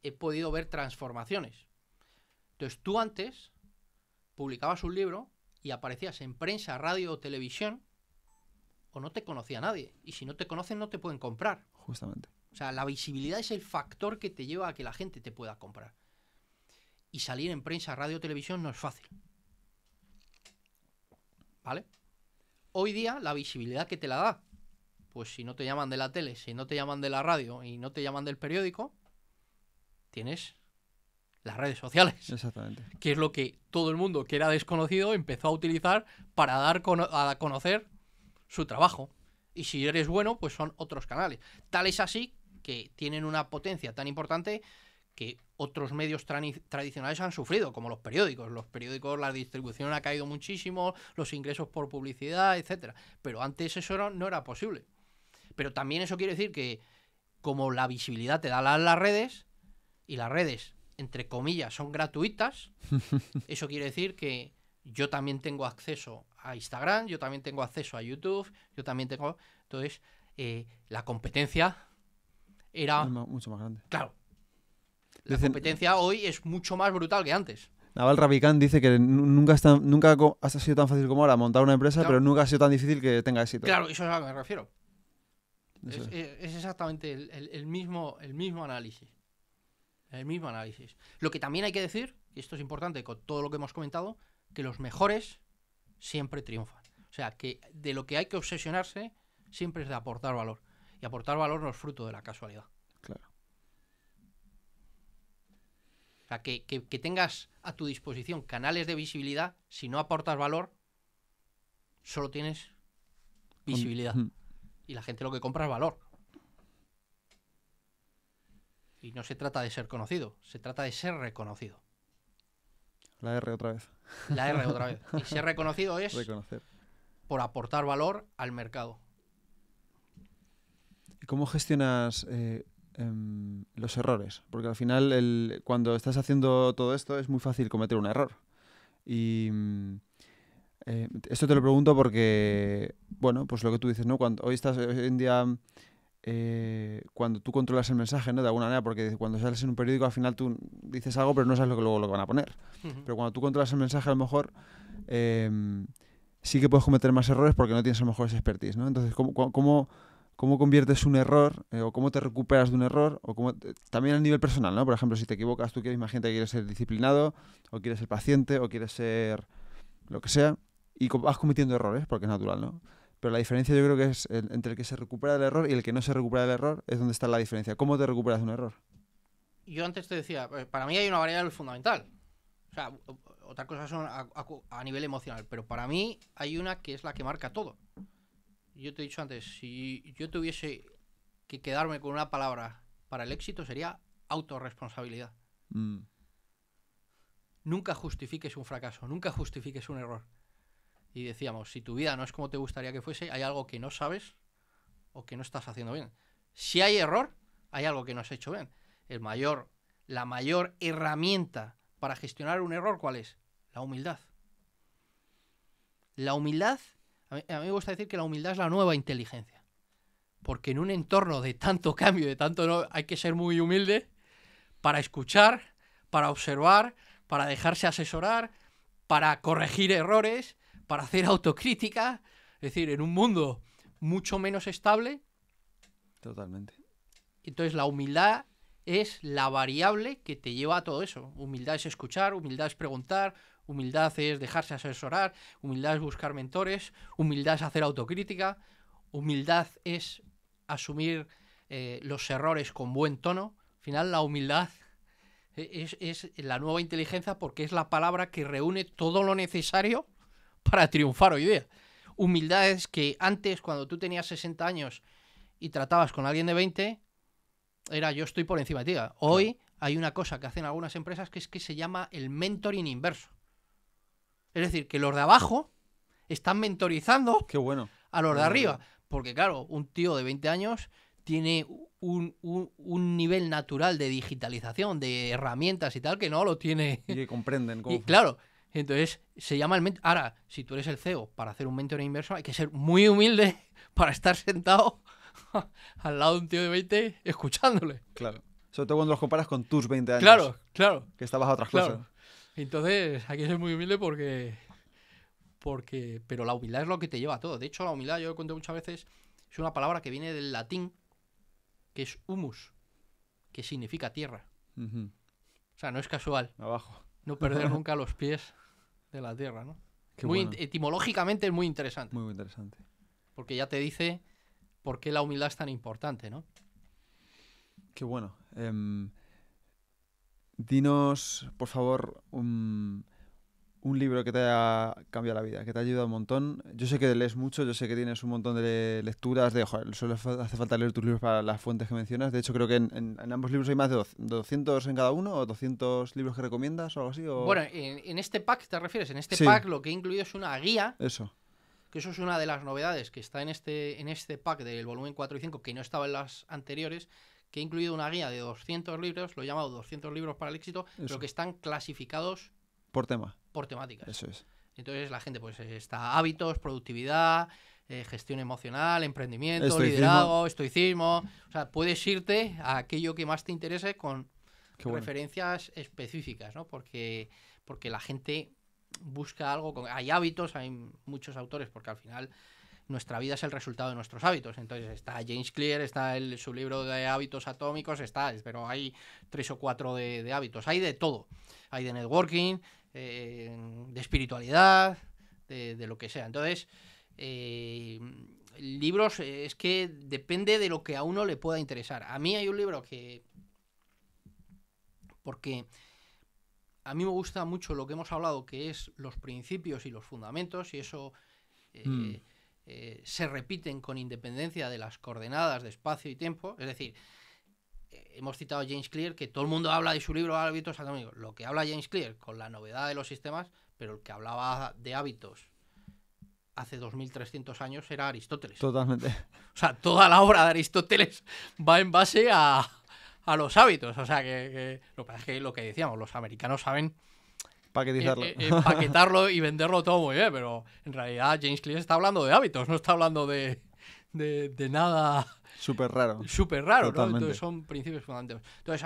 he podido ver transformaciones. Entonces tú antes publicabas un libro y aparecías en prensa, radio o televisión, o no te conocía nadie. Y si no te conocen, no te pueden comprar. Justamente. O sea, la visibilidad es el factor que te lleva a que la gente te pueda comprar. Y salir en prensa, radio o televisión no es fácil. ¿Vale? Hoy día la visibilidad que te la da, pues si no te llaman de la tele, si no te llaman de la radio y no te llaman del periódico, tienes las redes sociales. Exactamente. Que es lo que todo el mundo que era desconocido empezó a utilizar para dar a conocer su trabajo. Y si eres bueno, pues son otros canales. Tal es así que tienen una potencia tan importante que otros medios tradicionales han sufrido, como los periódicos. Los periódicos, la distribución ha caído muchísimo, los ingresos por publicidad, etcétera. Pero antes eso no, era posible. Pero también eso quiere decir que como la visibilidad te da las redes, y las redes entre comillas, son gratuitas. Eso quiere decir que yo también tengo acceso a Instagram, yo también tengo acceso a YouTube, yo también tengo... Entonces, eh, la competencia era... mucho más grande. Claro. La competencia hoy es mucho más brutal que antes. Naval Ravikant dice que nunca, nunca ha sido tan fácil como ahora montar una empresa, pero nunca ha sido tan difícil que tenga éxito. Claro, eso es a lo que me refiero. Es, exactamente el, mismo, el mismo análisis. El mismo análisis. Lo que también hay que decir, y esto es importante con todo lo que hemos comentado, que los mejores siempre triunfan. O sea, que de lo que hay que obsesionarse siempre es de aportar valor. Y aportar valor no es fruto de la casualidad. Claro. O sea, que, que tengas a tu disposición canales de visibilidad, si no aportas valor, solo tienes visibilidad. Y la gente lo que compra es valor. Y no se trata de ser conocido, se trata de ser reconocido. La R otra vez. La R otra vez. Y ser reconocido es Reconocer. por aportar valor al mercado. ¿Y cómo gestionas eh, em, los errores? Porque al final, el, cuando estás haciendo todo esto, es muy fácil cometer un error. Y. Mm, eh, esto te lo pregunto porque, bueno, pues lo que tú dices, ¿no? Cuando hoy estás hoy en día eh, cuando tú controlas el mensaje, ¿no? De alguna manera, porque cuando sales en un periódico al final tú dices algo pero no sabes lo que luego lo van a poner. Pero cuando tú controlas el mensaje a lo mejor em, sí que puedes cometer más errores porque no tienes a lo mejor ese expertise, ¿no? Entonces, ¿cómo, cómo, cómo conviertes un error eh, o cómo te recuperas de un error? o cómo También a nivel personal, ¿no? Por ejemplo, si te equivocas, tú quieres, imagínate que quieres ser disciplinado o quieres ser paciente o quieres ser lo que sea y vas cometiendo errores porque es natural, ¿no? Pero la diferencia yo creo que es entre el que se recupera del error y el que no se recupera del error es donde está la diferencia. ¿Cómo te recuperas un error? Yo antes te decía, eh, para mí hay una variable fundamental. O sea, otras cosas son a, nivel emocional, pero para mí hay una que es la que marca todo. Yo te he dicho antes, si yo tuviese que quedarme con una palabra para el éxito sería autorresponsabilidad. Mm. Nunca justifiques un fracaso, nunca justifiques un error y decíamos, si tu vida no es como te gustaría que fuese, hay algo que no sabes o que no estás haciendo bien. Si hay error, hay algo que no has hecho bien. El mayor, la mayor herramienta para gestionar un error, ¿cuál es? La humildad. La humildad, a mí, me gusta decir que la humildad es la nueva inteligencia. Porque en un entorno de tanto cambio, de tanto hay que ser muy humilde para escuchar, para observar, para dejarse asesorar, para corregir errores, para hacer autocrítica, es decir, en un mundo mucho menos estable. Totalmente. Entonces la humildad es la variable que te lleva a todo eso. Humildad es escuchar, humildad es preguntar, humildad es dejarse asesorar, humildad es buscar mentores, humildad es hacer autocrítica, humildad es asumir eh, los errores con buen tono. Al final la humildad e-, es la nueva inteligencia porque es la palabra que reúne todo lo necesario para triunfar hoy día. Humildades que antes, cuando tú tenías 60 años y tratabas con alguien de 20, era yo estoy por encima de ti. Hoy hay una cosa que hacen algunas empresas que es que se llama el mentoring inverso. Es decir, que los de abajo están mentorizando Qué bueno. a los de arriba. Porque claro, un tío de 20 años tiene un, nivel natural de digitalización, de herramientas y tal, que no lo tiene. Y que comprenden. y, claro, entonces, se llama el mentor. Ahora, si tú eres el CEO para hacer un mentor inverso, hay que ser muy humilde para estar sentado al lado de un tío de 20 escuchándole. Claro. Sobre todo cuando los comparas con tus 20 años. Claro, claro. Que estabas a otras cosas. Entonces, hay que ser muy humilde porque. porque Pero la humildad es lo que te lleva a todo. De hecho, la humildad, yo lo cuento muchas veces, es una palabra que viene del latín, que es humus, que significa tierra. O sea, no es casual. Abajo. No perder nunca los pies de la Tierra, ¿no? Etimológicamente es muy interesante. Muy interesante. Porque ya te dice por qué la humildad es tan importante, ¿no? Qué bueno. Em, dinos, por favor, un un libro que te haya cambiado la vida, que te haya ayudado un montón. Yo sé que lees mucho, yo sé que tienes un montón de lecturas, de, ojo, solo hace falta leer tus libros para las fuentes que mencionas. De hecho, creo que en, ambos libros hay más de 200 en cada uno, o 200 libros que recomiendas o algo así. Bueno, en, este pack te refieres, en este pack lo que he incluido es una guía. Eso. Que eso es una de las novedades que está en este, en este pack del volumen 4 y 5, que no estaba en las anteriores, que he incluido una guía de 200 libros, lo he llamado 200 libros para el éxito, Lo pero que están clasificados... Por tema por temáticas. Eso es. Entonces la gente pues está hábitos, productividad, eh, gestión emocional, emprendimiento, liderazgo, estoicismo. O sea, puedes irte a aquello que más te interese con referencias específicas, ¿no? Porque, porque la gente busca algo, hay hábitos, hay muchos autores, porque al final nuestra vida es el resultado de nuestros hábitos. Entonces está James Clear, está su libro de hábitos atómicos, está, pero hay tres o cuatro de hábitos. Hay de todo. Hay de networking, de espiritualidad, de, lo que sea. Entonces, eh, libros eh, es que depende de lo que a uno le pueda interesar. A mí hay un libro que... Porque a mí me gusta mucho lo que hemos hablado, que es los principios y los fundamentos, y eso... Eh, mm. se repiten con independencia de las coordenadas de espacio y tiempo. Es decir, hemos citado a James Clear, que todo el mundo habla de su libro Hábitos Atómicos. Lo que habla James Clear con la novedad de los sistemas, pero el que hablaba de hábitos hace 2300 años era Aristóteles. Totalmente. O sea, toda la obra de Aristóteles va en base a, los hábitos. O sea, que, lo que lo que decíamos, los americanos saben paquetizarlo. Eh, eh, paquetarlo y venderlo todo muy bien, pero en realidad James Clear está hablando de hábitos, no está hablando de, de, nada. Súper raro. Súper raro, ¿no? Entonces son principios fundamentales. Entonces,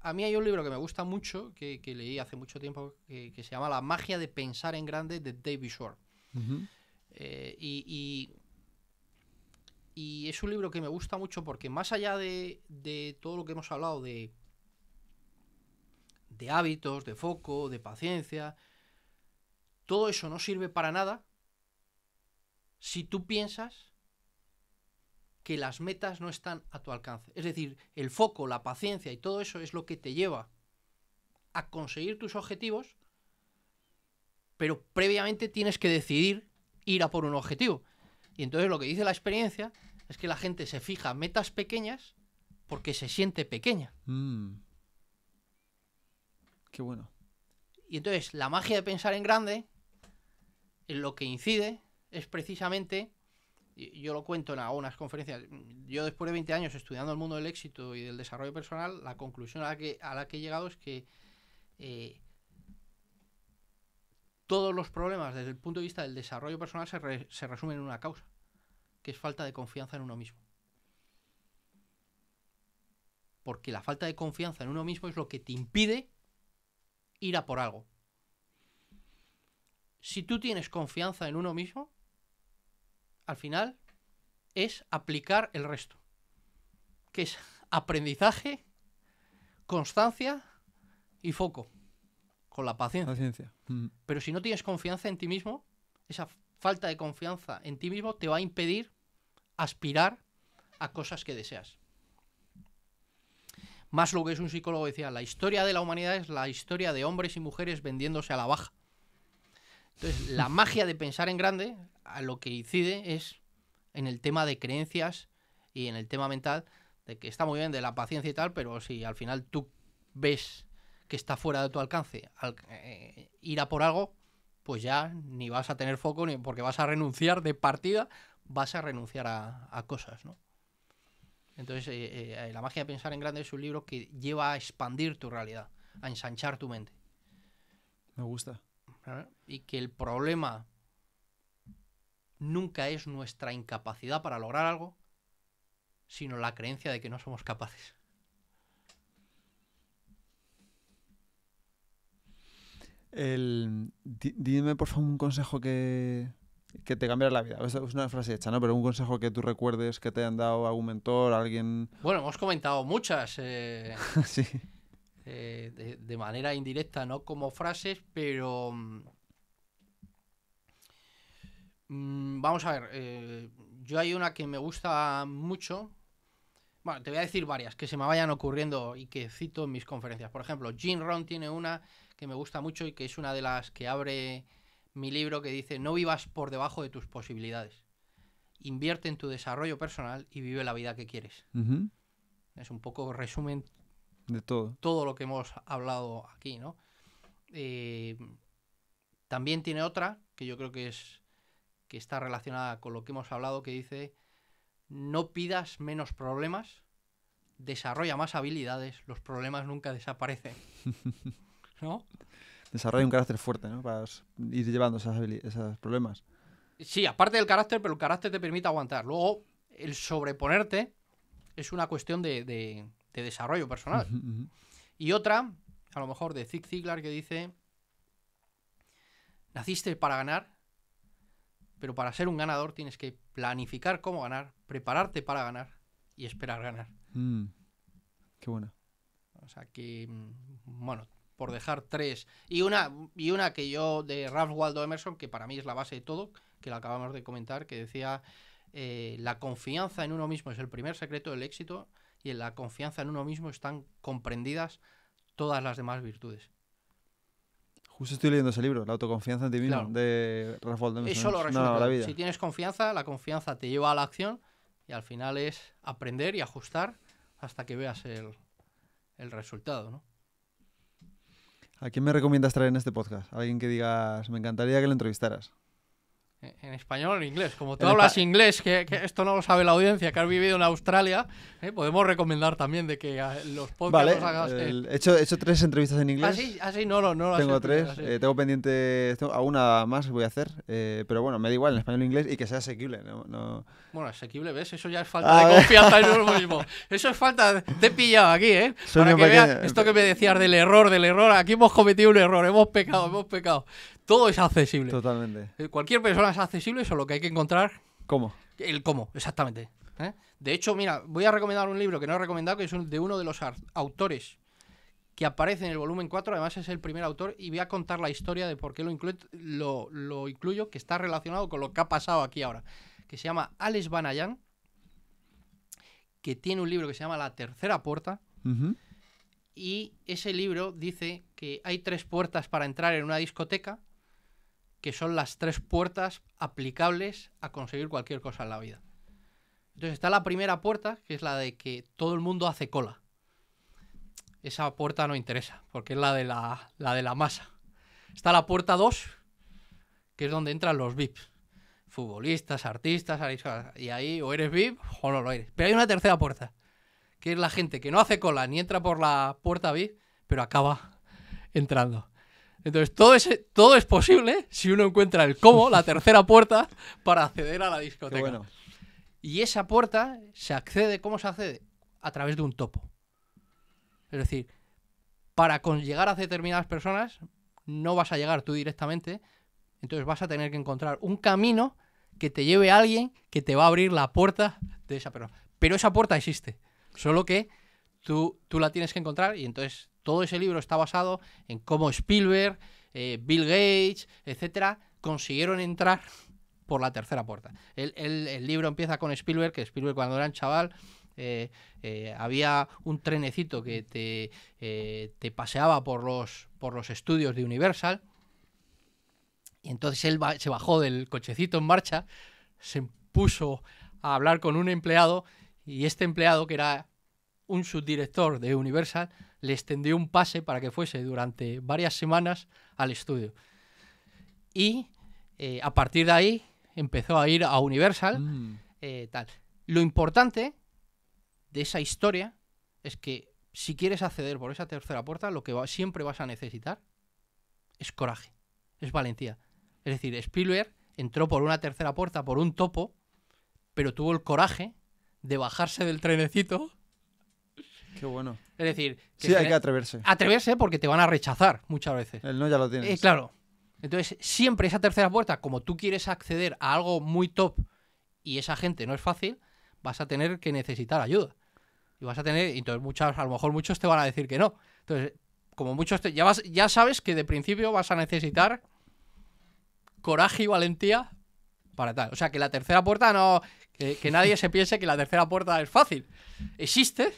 a, mí hay un libro que me gusta mucho, que, leí hace mucho tiempo, que, se llama La magia de pensar en grande de David Shore. Eh, y, y, y, es un libro que me gusta mucho porque más allá de, de todo lo que hemos hablado de, de hábitos, de foco, de paciencia, todo eso no sirve para nada si tú piensas que las metas no están a tu alcance. Es decir, el foco, la paciencia y todo eso es lo que te lleva a conseguir tus objetivos, pero previamente tienes que decidir ir a por un objetivo. Y entonces lo que dice la experiencia es que la gente se fija metas pequeñas porque se siente pequeña. Mm. Qué bueno. Y entonces la magia de pensar en grande, en lo que incide, es precisamente yo lo cuento en algunas conferencias, yo después de 20 años estudiando el mundo del éxito y del desarrollo personal, la conclusión a la que, he llegado es que eh, todos los problemas desde el punto de vista del desarrollo personal se, se resumen en una causa, que es falta de confianza en uno mismo. Porque la falta de confianza en uno mismo es lo que te impide ir a por algo. Si tú tienes confianza en uno mismo, al final es aplicar el resto, que es aprendizaje, constancia y foco, con la paciencia. Mm. Pero si no tienes confianza en ti mismo, esa falta de confianza en ti mismo te va a impedir aspirar a cosas que deseas. Más lo que es un psicólogo decía, la historia de la humanidad es la historia de hombres y mujeres vendiéndose a la baja. Entonces, la magia de pensar en grande a lo que incide es en el tema de creencias y en el tema mental, de que está muy bien de la paciencia y tal, pero si al final tú ves que está fuera de tu alcance eh, ir a por algo, pues ya ni vas a tener foco, ni porque vas a renunciar de partida, vas a renunciar a, cosas, ¿no? Entonces, eh, eh, La magia de pensar en grande es un libro que lleva a expandir tu realidad, a ensanchar tu mente. Me gusta y que el problema nunca es nuestra incapacidad para lograr algo, sino la creencia de que no somos capaces. dime por favor un consejo que, que te cambiara la vida. Es una frase hecha, ¿no? Pero un consejo que tú recuerdes que te han dado algún mentor, alguien... Bueno, hemos comentado muchas. Eh, sí. Eh, de, manera indirecta, no como frases, pero... Mm, mm, vamos a ver, eh, yo hay una que me gusta mucho. Bueno, te voy a decir varias que se me vayan ocurriendo y que cito en mis conferencias. Por ejemplo, Jim Ron tiene una que me gusta mucho y que es una de las que abre mi libro que dice, no vivas por debajo de tus posibilidades. Invierte en tu desarrollo personal y vive la vida que quieres. Es un poco resumen de todo. Todo lo que hemos hablado aquí, ¿no? Eh, también tiene otra, que yo creo que es que está relacionada con lo que hemos hablado, que dice, no pidas menos problemas, desarrolla más habilidades, los problemas nunca desaparecen. ¿No? Desarrolla un carácter fuerte, ¿no? Para ir llevando esos problemas. Sí, aparte del carácter, pero el carácter te permite aguantar. Luego, el sobreponerte es una cuestión de, de desarrollo personal. Y otra, a lo mejor de Zig Ziglar, que dice, naciste para ganar, pero para ser un ganador tienes que planificar cómo ganar, prepararte para ganar y esperar ganar. Mm. qué buena. O sea que, mm, bueno, por dejar tres. Y una, y una que yo, de Ralph Waldo Emerson, que para mí es la base de todo, que la acabamos de comentar, que decía, eh, la confianza en uno mismo es el primer secreto del éxito y en la confianza en uno mismo están comprendidas todas las demás virtudes. Justo estoy leyendo ese libro, La autoconfianza en ti mismo, de Rafael de Eso lo resume. Si tienes confianza, la confianza te lleva a la acción y al final es aprender y ajustar hasta que veas el, el resultado, ¿no? ¿A quién me recomiendas traer en este podcast? Alguien que digas, me encantaría que lo entrevistaras. En español o en inglés. Como tú hablas inglés, que, esto no lo sabe la audiencia, que has vivido en Australia, eh, podemos recomendar también de que eh, los podcasts vale, hagas. El, eh. he, hecho, hecho, tres entrevistas en inglés. Así, ah, ¿Ah, sí? no, no, no Tengo tres. tengo pendiente tengo, una más voy a hacer. pero bueno, me da igual en español en inglés y que sea asequible. No, Bueno, asequible, ¿ves? Eso ya es falta ah, de confianza en uno mismo. Eso es falta. De... Te he pillado aquí, ¿eh? Para que veas esto que me decías del error, del error. Aquí hemos cometido un error, hemos pecado, hemos pecado todo es accesible. Totalmente. Eh, cualquier persona es accesible, solo que hay que encontrar. ¿Cómo? El cómo, exactamente. ¿eh? De hecho, mira, voy a recomendar un libro que no he recomendado, que es de uno de los autores que aparece en el volumen 4, además es el primer autor, y voy a contar la historia de por qué lo, lo, incluyo, que está relacionado con lo que ha pasado aquí ahora, que se llama Alex Banayan, que tiene un libro que se llama La Tercera Puerta, y ese libro dice que hay tres puertas para entrar en una discoteca, que son las tres puertas aplicables a conseguir cualquier cosa en la vida. Entonces está la primera puerta, que es la de que todo el mundo hace cola. Esa puerta no interesa, porque es la de la, de la masa. Está la puerta 2, que es donde entran los VIPs. Futbolistas, artistas, y ahí o eres VIP o no lo eres. Pero hay una tercera puerta, que es la gente que no hace cola ni entra por la puerta VIP, pero acaba entrando. Entonces, todo es, todo es posible si uno encuentra el cómo, la tercera puerta, para acceder a la discoteca. Y esa puerta se accede, ¿cómo se accede? A través de un topo. Es decir, para con llegar a determinadas personas, no vas a llegar tú directamente, entonces vas a tener que encontrar un camino que te lleve a alguien que te va a abrir la puerta de esa persona. Pero esa puerta existe, solo que tú, tú la tienes que encontrar y entonces todo ese libro está basado en cómo Spielberg, eh, Bill Gates, etcétera, consiguieron entrar por la tercera puerta. El, libro empieza con Spielberg, que Spielberg cuando era un chaval eh, eh, había un trenecito que te, paseaba por los, por los estudios de Universal. Y entonces él se bajó del cochecito en marcha, se puso a hablar con un empleado y este empleado, que era un subdirector de Universal, le extendió un pase para que fuese durante varias semanas al estudio. Y eh, a partir de ahí empezó a ir a Universal. Mm. Eh, tal. Lo importante de esa historia es que si quieres acceder por esa tercera puerta, lo que siempre vas a necesitar es coraje, es valentía. Es decir, Spielberg entró por una tercera puerta, por un topo, pero tuvo el coraje de bajarse del trenecito bueno. Es decir, que sí, hay que atreverse. Atreverse porque te van a rechazar muchas veces. El no ya lo tienes. Eh, claro. Entonces, siempre esa tercera puerta, como tú quieres acceder a algo muy top y esa gente no es fácil, vas a tener que necesitar ayuda. Y vas a tener, entonces muchas, a lo mejor muchos te van a decir que no. Entonces, como muchos, ya, vas, ya sabes que de principio vas a necesitar coraje y valentía para tal. O sea, que la tercera puerta no, que nadie se piense que la tercera puerta es fácil. Existe,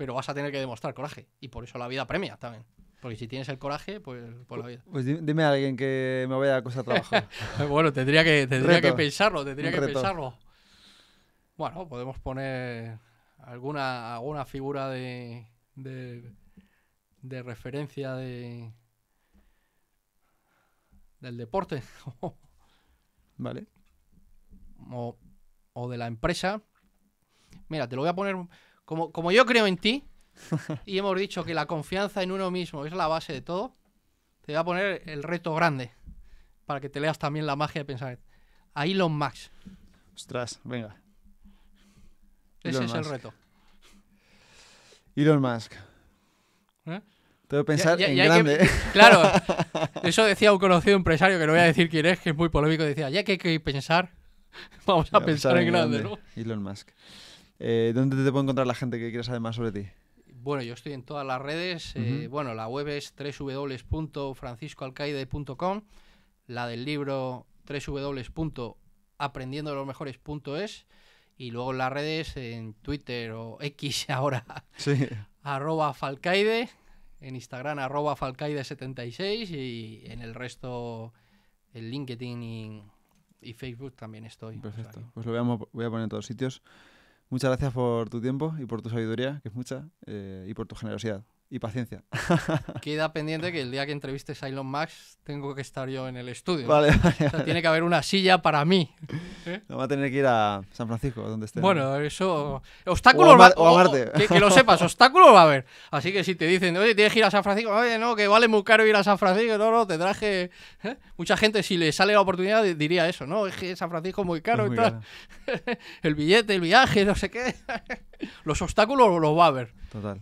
pero vas a tener que demostrar coraje. Y por eso la vida premia también. Porque si tienes el coraje, pues, pues la vida. Pues dime a alguien que me vaya a de trabajo. bueno, tendría que, tendría que pensarlo, tendría que pensarlo. Bueno, podemos poner alguna, alguna figura de, de, de referencia de del deporte. vale. o de la empresa. Mira, te lo voy a poner como, yo creo en ti, y hemos dicho que la confianza en uno mismo es la base de todo, te voy a poner el reto grande para que te leas también la magia de pensar. A Elon Musk. Ostras, venga. Ese es el reto. Elon Musk. ¿Eh? Tengo que pensar en grande. claro, eso decía un conocido empresario que no voy a decir quién es, que es muy polémico. Decía, ya que hay que pensar, vamos a pensar, en, grande, grande, ¿no? Elon Musk. Eh, ¿Dónde te puede encontrar la gente que quiera saber más sobre ti? Bueno, yo estoy en todas las redes. Eh, bueno, la web es www.franciscoalcaide.com, la del libro los mejores.es y luego en las redes en Twitter o X ahora, arroba falcaide, en Instagram arroba falcaide76 y en el resto en LinkedIn y, Facebook también estoy. Perfecto, pues lo voy voy a poner en todos sitios. Muchas gracias por tu tiempo y por tu sabiduría, que es mucha, eh, y por tu generosidad y paciencia. Queda pendiente que el día que entrevistes a Elon Musk tengo que estar yo en el estudio. Vale, o sea, Tiene que haber una silla para mí. ¿Eh? No va a tener que ir a San Francisco, donde esté. Bueno, eso... Obstáculos o a Marte. que, lo sepas, obstáculos va a haber. Así que si te dicen, oye, tienes que ir a San Francisco, oye, no, que vale muy caro ir a San Francisco, no, no, tendrás que... ¿eh? Mucha gente, si le sale la oportunidad, diría eso, no, es que San Francisco es muy caro y tal. Caro. el billete, el viaje, no sé qué. los obstáculos los va a haber. Total.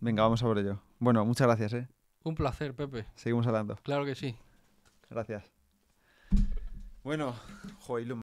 Venga, vamos a por ello. Bueno, muchas gracias, ¿eh? Un placer, Pepe. Seguimos hablando. Claro que sí. Gracias. Bueno, Luma.